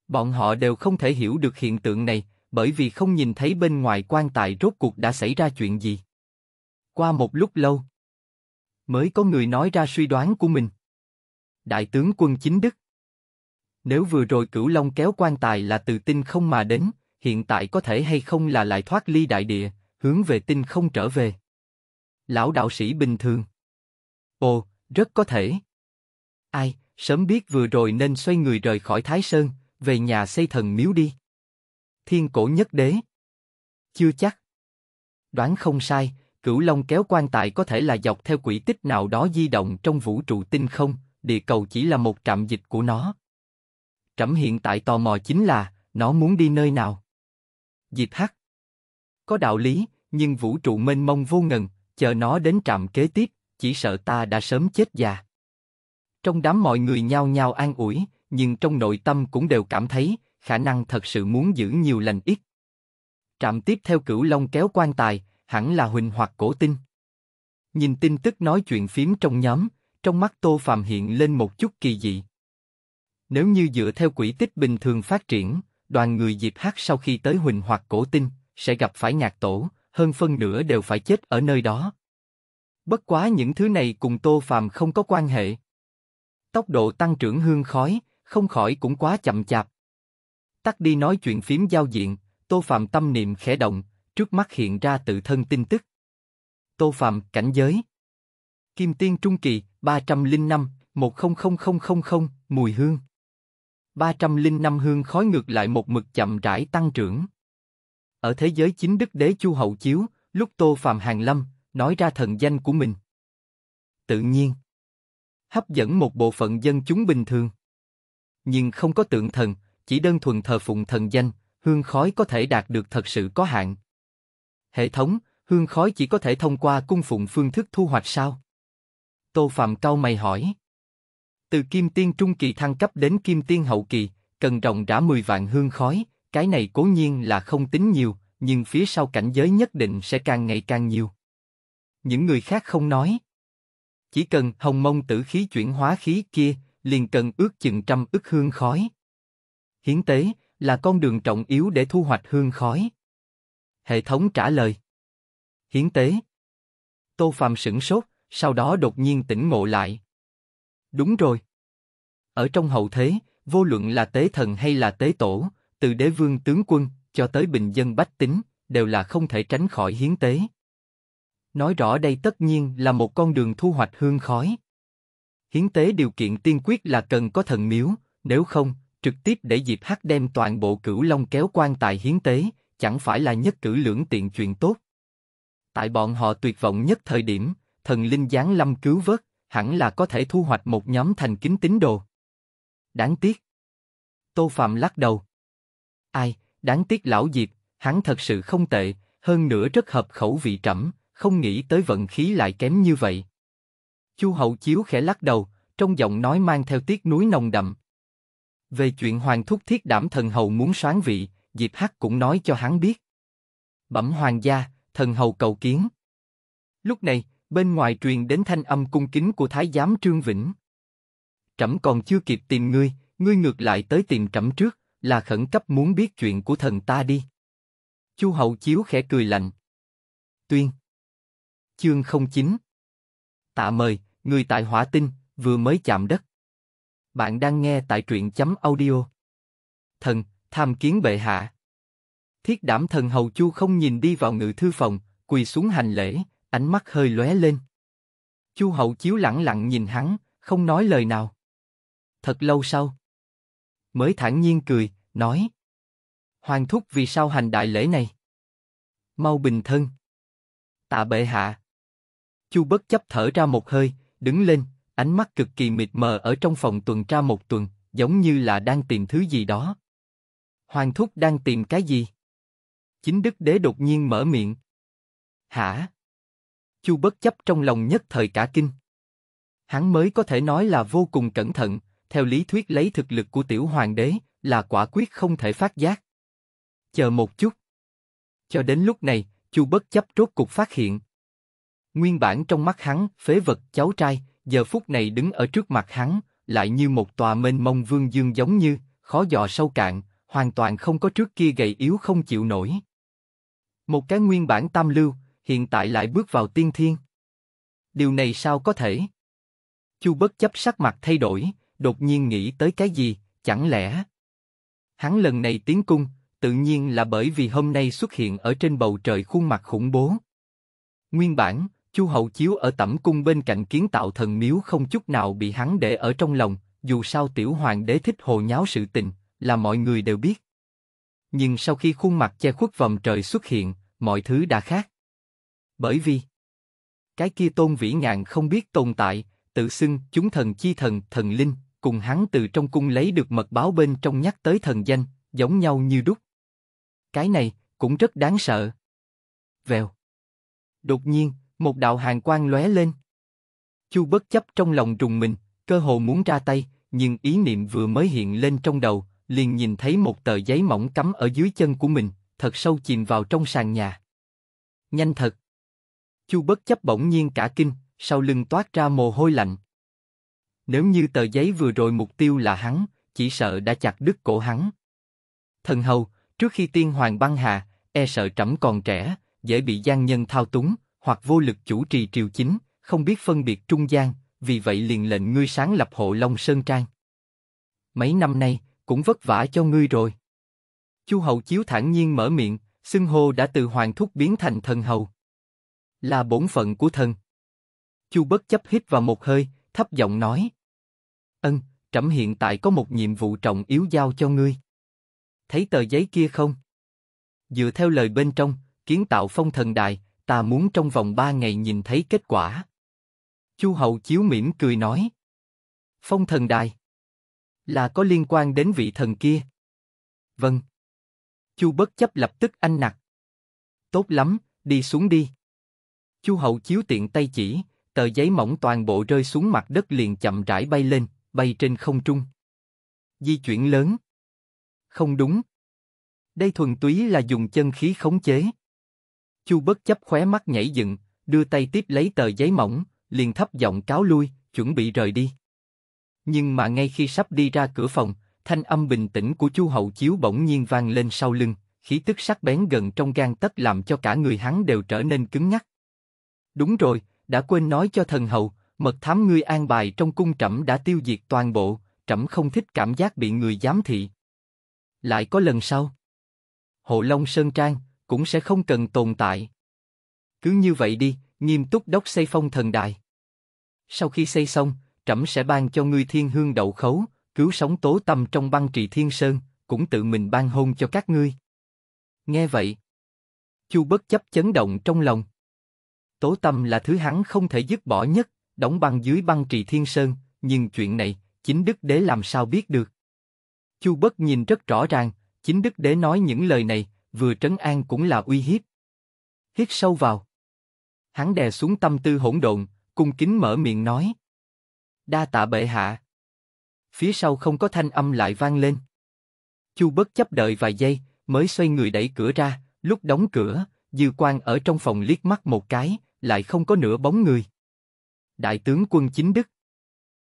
Bọn họ đều không thể hiểu được hiện tượng này, bởi vì không nhìn thấy bên ngoài quan tài rốt cuộc đã xảy ra chuyện gì. Qua một lúc lâu, mới có người nói ra suy đoán của mình. Đại tướng quân chính Đức nếu vừa rồi cửu long kéo quan tài là từ tinh không mà đến, hiện tại có thể hay không là lại thoát ly đại địa, hướng về tinh không trở về. Lão đạo sĩ bình thường. Ồ, rất có thể. Ai, sớm biết vừa rồi nên xoay người rời khỏi Thái Sơn, về nhà xây thần miếu đi. Thiên cổ nhất đế. Chưa chắc. Đoán không sai, cửu long kéo quan tài có thể là dọc theo quỹ tích nào đó di động trong vũ trụ tinh không, địa cầu chỉ là một trạm dịch của nó. Trẫm hiện tại tò mò chính là, nó muốn đi nơi nào? Diệp Hắc. Có đạo lý, nhưng vũ trụ mênh mông vô ngần, chờ nó đến trạm kế tiếp, chỉ sợ ta đã sớm chết già. Trong đám mọi người nhao nhao an ủi, nhưng trong nội tâm cũng đều cảm thấy, khả năng thật sự muốn giữ nhiều lành ít. Trạm tiếp theo cửu long kéo quan tài, hẳn là huỳnh hoặc cổ tinh. Nhìn tin tức nói chuyện phím trong nhóm, trong mắt Tô Phạm hiện lên một chút kỳ dị. Nếu như dựa theo quỹ tích bình thường phát triển, đoàn người Diệp hát sau khi tới Huỳnh hoặc Cổ Tinh sẽ gặp phải nhạc tổ, hơn phân nửa đều phải chết ở nơi đó. Bất quá những thứ này cùng Tô Phàm không có quan hệ. Tốc độ tăng trưởng hương khói, không khỏi cũng quá chậm chạp. Tắt đi nói chuyện phím giao diện, Tô Phàm tâm niệm khẽ động, trước mắt hiện ra tự thân tin tức. Tô Phàm cảnh giới. Kim Tiên Trung Kỳ, 305, 100000, mùi hương. 305 hương khói ngược lại một mực chậm rãi tăng trưởng. Ở thế giới chính đức đế Chu Hậu Chiếu, lúc Tô Phạm Hàng Lâm, nói ra thần danh của mình. Tự nhiên, hấp dẫn một bộ phận dân chúng bình thường. Nhưng không có tượng thần, chỉ đơn thuần thờ phụng thần danh, hương khói có thể đạt được thật sự có hạn. Hệ thống, hương khói chỉ có thể thông qua cung phụng phương thức thu hoạch sao? Tô Phạm cau mày hỏi. Từ kim tiên trung kỳ thăng cấp đến kim tiên hậu kỳ, cần rộng rã 10 vạn hương khói, cái này cố nhiên là không tính nhiều, nhưng phía sau cảnh giới nhất định sẽ càng ngày càng nhiều. Những người khác không nói. Chỉ cần hồng mông tử khí chuyển hóa khí kia, liền cần ước chừng trăm ức hương khói. Hiến tế là con đường trọng yếu để thu hoạch hương khói. Hệ thống trả lời. Hiến tế. Tô Phạm sửng sốt, sau đó đột nhiên tỉnh ngộ lại. Đúng rồi. Ở trong hậu thế, vô luận là tế thần hay là tế tổ, từ đế vương tướng quân cho tới bình dân bách tính, đều là không thể tránh khỏi hiến tế. Nói rõ đây tất nhiên là một con đường thu hoạch hương khói. Hiến tế điều kiện tiên quyết là cần có thần miếu, nếu không, trực tiếp để Diệp Hắc đem toàn bộ cửu long kéo quan tài hiến tế, chẳng phải là nhất cử lưỡng tiện chuyện tốt. Tại bọn họ tuyệt vọng nhất thời điểm, thần linh giáng lâm cứu vớt, hẳn là có thể thu hoạch một nhóm thành kính tín đồ. Đáng tiếc. Tô Phạm lắc đầu. Ai, đáng tiếc lão Diệp, hắn thật sự không tệ, hơn nữa rất hợp khẩu vị trẫm, không nghĩ tới vận khí lại kém như vậy. Chu Hậu Chiếu khẽ lắc đầu, trong giọng nói mang theo tiếc núi nồng đậm. Về chuyện Hoàng Thúc Thiết Đảm Thần Hầu muốn soán vị, Diệp Hắc cũng nói cho hắn biết. Bẩm Hoàng gia, Thần Hầu cầu kiến. Lúc này, Bên ngoài truyền đến thanh âm cung kính của thái giám Trương Vĩnh. Trẫm còn chưa kịp tìm ngươi, ngươi ngược lại tới tìm trẫm trước, là khẩn cấp muốn biết chuyện của thần ta đi. Chu Hậu Chiếu khẽ cười lạnh. Tuyên. Chương 09 Tạ mời, người tại hỏa tinh, vừa mới chạm đất. Bạn đang nghe tại truyện chấm audio. Thần, tham kiến bệ hạ. Thiết đảm thần hầu chu không nhìn đi vào ngự thư phòng, quỳ xuống hành lễ ánh mắt hơi lóe lên. Chu Hậu Chiếu lặng lặng nhìn hắn, không nói lời nào. Thật lâu sau, mới thản nhiên cười, nói: Hoàng thúc vì sao hành đại lễ này? Mau bình thân. Tạ bệ hạ. Chu bất chấp thở ra một hơi, đứng lên, ánh mắt cực kỳ mịt mờ ở trong phòng tuần tra một tuần, giống như là đang tìm thứ gì đó. Hoàng thúc đang tìm cái gì? Chính đức đế đột nhiên mở miệng. Hả? Chu bất chấp trong lòng nhất thời cả kinh. Hắn mới có thể nói là vô cùng cẩn thận, theo lý thuyết lấy thực lực của tiểu hoàng đế là quả quyết không thể phát giác. Chờ một chút. Cho đến lúc này, Chu bất chấp rốt cục phát hiện. Nguyên bản trong mắt hắn, phế vật cháu trai, giờ phút này đứng ở trước mặt hắn, lại như một tòa mênh mông vương dương giống như, khó dò sâu cạn, hoàn toàn không có trước kia gầy yếu không chịu nổi. Một cái nguyên bản tam lưu, hiện tại lại bước vào tiên thiên. Điều này sao có thể? Chu bất chấp sắc mặt thay đổi, đột nhiên nghĩ tới cái gì, chẳng lẽ... Hắn lần này tiến cung, tự nhiên là bởi vì hôm nay xuất hiện ở trên bầu trời khuôn mặt khủng bố. Nguyên bản, Chu Hậu Chiếu ở tẩm cung bên cạnh kiến tạo thần miếu không chút nào bị hắn để ở trong lòng, dù sao tiểu hoàng đế thích hồ nháo sự tình, là mọi người đều biết. Nhưng sau khi khuôn mặt che khuất vòng trời xuất hiện, mọi thứ đã khác bởi vì cái kia tôn vĩ ngạn không biết tồn tại, tự xưng chúng thần chi thần, thần linh, cùng hắn từ trong cung lấy được mật báo bên trong nhắc tới thần danh, giống nhau như đúc. Cái này cũng rất đáng sợ. Vèo. Đột nhiên, một đạo hàng quang lóe lên. Chu bất chấp trong lòng trùng mình, cơ hồ muốn ra tay, nhưng ý niệm vừa mới hiện lên trong đầu, liền nhìn thấy một tờ giấy mỏng cắm ở dưới chân của mình, thật sâu chìm vào trong sàn nhà. Nhanh thật. Chu bất chấp bỗng nhiên cả kinh, sau lưng toát ra mồ hôi lạnh. Nếu như tờ giấy vừa rồi mục tiêu là hắn, chỉ sợ đã chặt đứt cổ hắn. Thần hầu, trước khi tiên hoàng băng hà, e sợ trẫm còn trẻ, dễ bị gian nhân thao túng, hoặc vô lực chủ trì triều chính, không biết phân biệt trung gian, vì vậy liền lệnh ngươi sáng lập hộ Long Sơn Trang. Mấy năm nay, cũng vất vả cho ngươi rồi. Chu hầu chiếu thản nhiên mở miệng, xưng hô đã từ hoàng thúc biến thành thần hầu là bổn phận của thần. Chu bất chấp hít vào một hơi, thấp giọng nói. Ân, trẫm hiện tại có một nhiệm vụ trọng yếu giao cho ngươi. Thấy tờ giấy kia không? Dựa theo lời bên trong, kiến tạo phong thần đài, ta muốn trong vòng ba ngày nhìn thấy kết quả. Chu hậu chiếu mỉm cười nói. Phong thần đài là có liên quan đến vị thần kia. Vâng. Chu bất chấp lập tức anh nặc. Tốt lắm, đi xuống đi. Chu Hậu chiếu tiện tay chỉ, tờ giấy mỏng toàn bộ rơi xuống mặt đất liền chậm rãi bay lên, bay trên không trung. Di chuyển lớn. Không đúng. Đây thuần túy là dùng chân khí khống chế. Chu bất chấp khóe mắt nhảy dựng, đưa tay tiếp lấy tờ giấy mỏng, liền thấp giọng cáo lui, chuẩn bị rời đi. Nhưng mà ngay khi sắp đi ra cửa phòng, thanh âm bình tĩnh của Chu Hậu Chiếu bỗng nhiên vang lên sau lưng, khí tức sắc bén gần trong gan tất làm cho cả người hắn đều trở nên cứng nhắc. Đúng rồi, đã quên nói cho thần hậu, mật thám ngươi an bài trong cung trẫm đã tiêu diệt toàn bộ, trẫm không thích cảm giác bị người giám thị. Lại có lần sau. Hộ Long Sơn Trang cũng sẽ không cần tồn tại. Cứ như vậy đi, nghiêm túc đốc xây phong thần đài. Sau khi xây xong, trẫm sẽ ban cho ngươi thiên hương đậu khấu, cứu sống tố tâm trong băng trì thiên sơn, cũng tự mình ban hôn cho các ngươi. Nghe vậy, Chu bất chấp chấn động trong lòng. Tố tâm là thứ hắn không thể dứt bỏ nhất, đóng băng dưới băng trì thiên sơn, nhưng chuyện này, chính đức đế làm sao biết được. Chu Bất nhìn rất rõ ràng, chính đức đế nói những lời này, vừa trấn an cũng là uy hiếp. Hít sâu vào. Hắn đè xuống tâm tư hỗn độn, cung kính mở miệng nói. Đa tạ bệ hạ. Phía sau không có thanh âm lại vang lên. Chu Bất chấp đợi vài giây, mới xoay người đẩy cửa ra, lúc đóng cửa, Dư Quan ở trong phòng liếc mắt một cái, lại không có nửa bóng người. Đại tướng quân chính đức.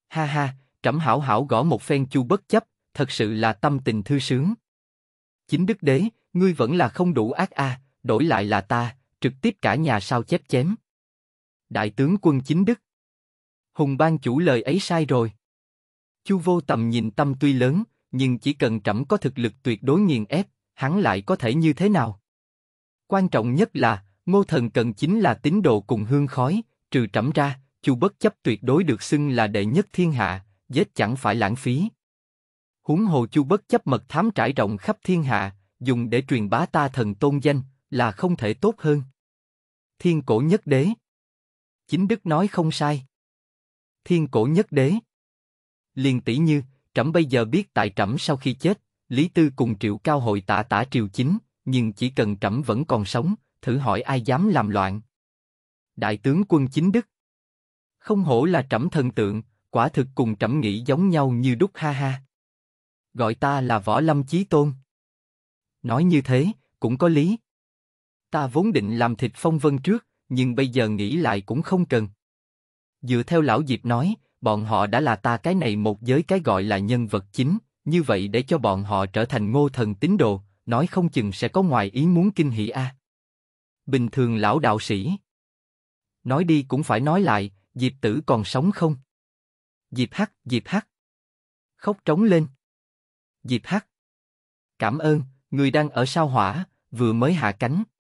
Ha ha, trẫm hảo hảo gõ một phen chu bất chấp, thật sự là tâm tình thư sướng. Chính đức đế, ngươi vẫn là không đủ ác a, đổi lại là ta, trực tiếp cả nhà sao chép chém. Đại tướng quân chính đức. Hùng ban chủ lời ấy sai rồi. Chu vô tầm nhìn tâm tuy lớn, nhưng chỉ cần trẫm có thực lực tuyệt đối nghiền ép, hắn lại có thể như thế nào? Quan trọng nhất là Ngô Thần Cần chính là tín đồ cùng hương khói, trừ trẫm ra, Chu Bất chấp tuyệt đối được xưng là đệ nhất thiên hạ, giết chẳng phải lãng phí. húng hồ Chu Bất chấp mật thám trải rộng khắp thiên hạ, dùng để truyền bá ta thần tôn danh là không thể tốt hơn. Thiên cổ nhất đế. Chính Đức nói không sai. Thiên cổ nhất đế. Liền tỷ như, trẫm bây giờ biết tại trẫm sau khi chết, Lý Tư cùng Triệu Cao hội tạ tả Triều Chính, nhưng chỉ cần trẫm vẫn còn sống, thử hỏi ai dám làm loạn. Đại tướng quân chính đức. Không hổ là trẫm thần tượng, quả thực cùng trẫm nghĩ giống nhau như đúc ha ha. Gọi ta là Võ Lâm Chí Tôn. Nói như thế, cũng có lý. Ta vốn định làm thịt phong vân trước, nhưng bây giờ nghĩ lại cũng không cần. Dựa theo lão Diệp nói, bọn họ đã là ta cái này một giới cái gọi là nhân vật chính, như vậy để cho bọn họ trở thành ngô thần tín đồ, nói không chừng sẽ có ngoài ý muốn kinh hỉ a. À bình thường lão đạo sĩ. Nói đi cũng phải nói lại, Diệp Tử còn sống không? Diệp Hắc, Diệp Hắc. Khóc trống lên. Diệp Hắc. Cảm ơn, người đang ở sao hỏa, vừa mới hạ cánh.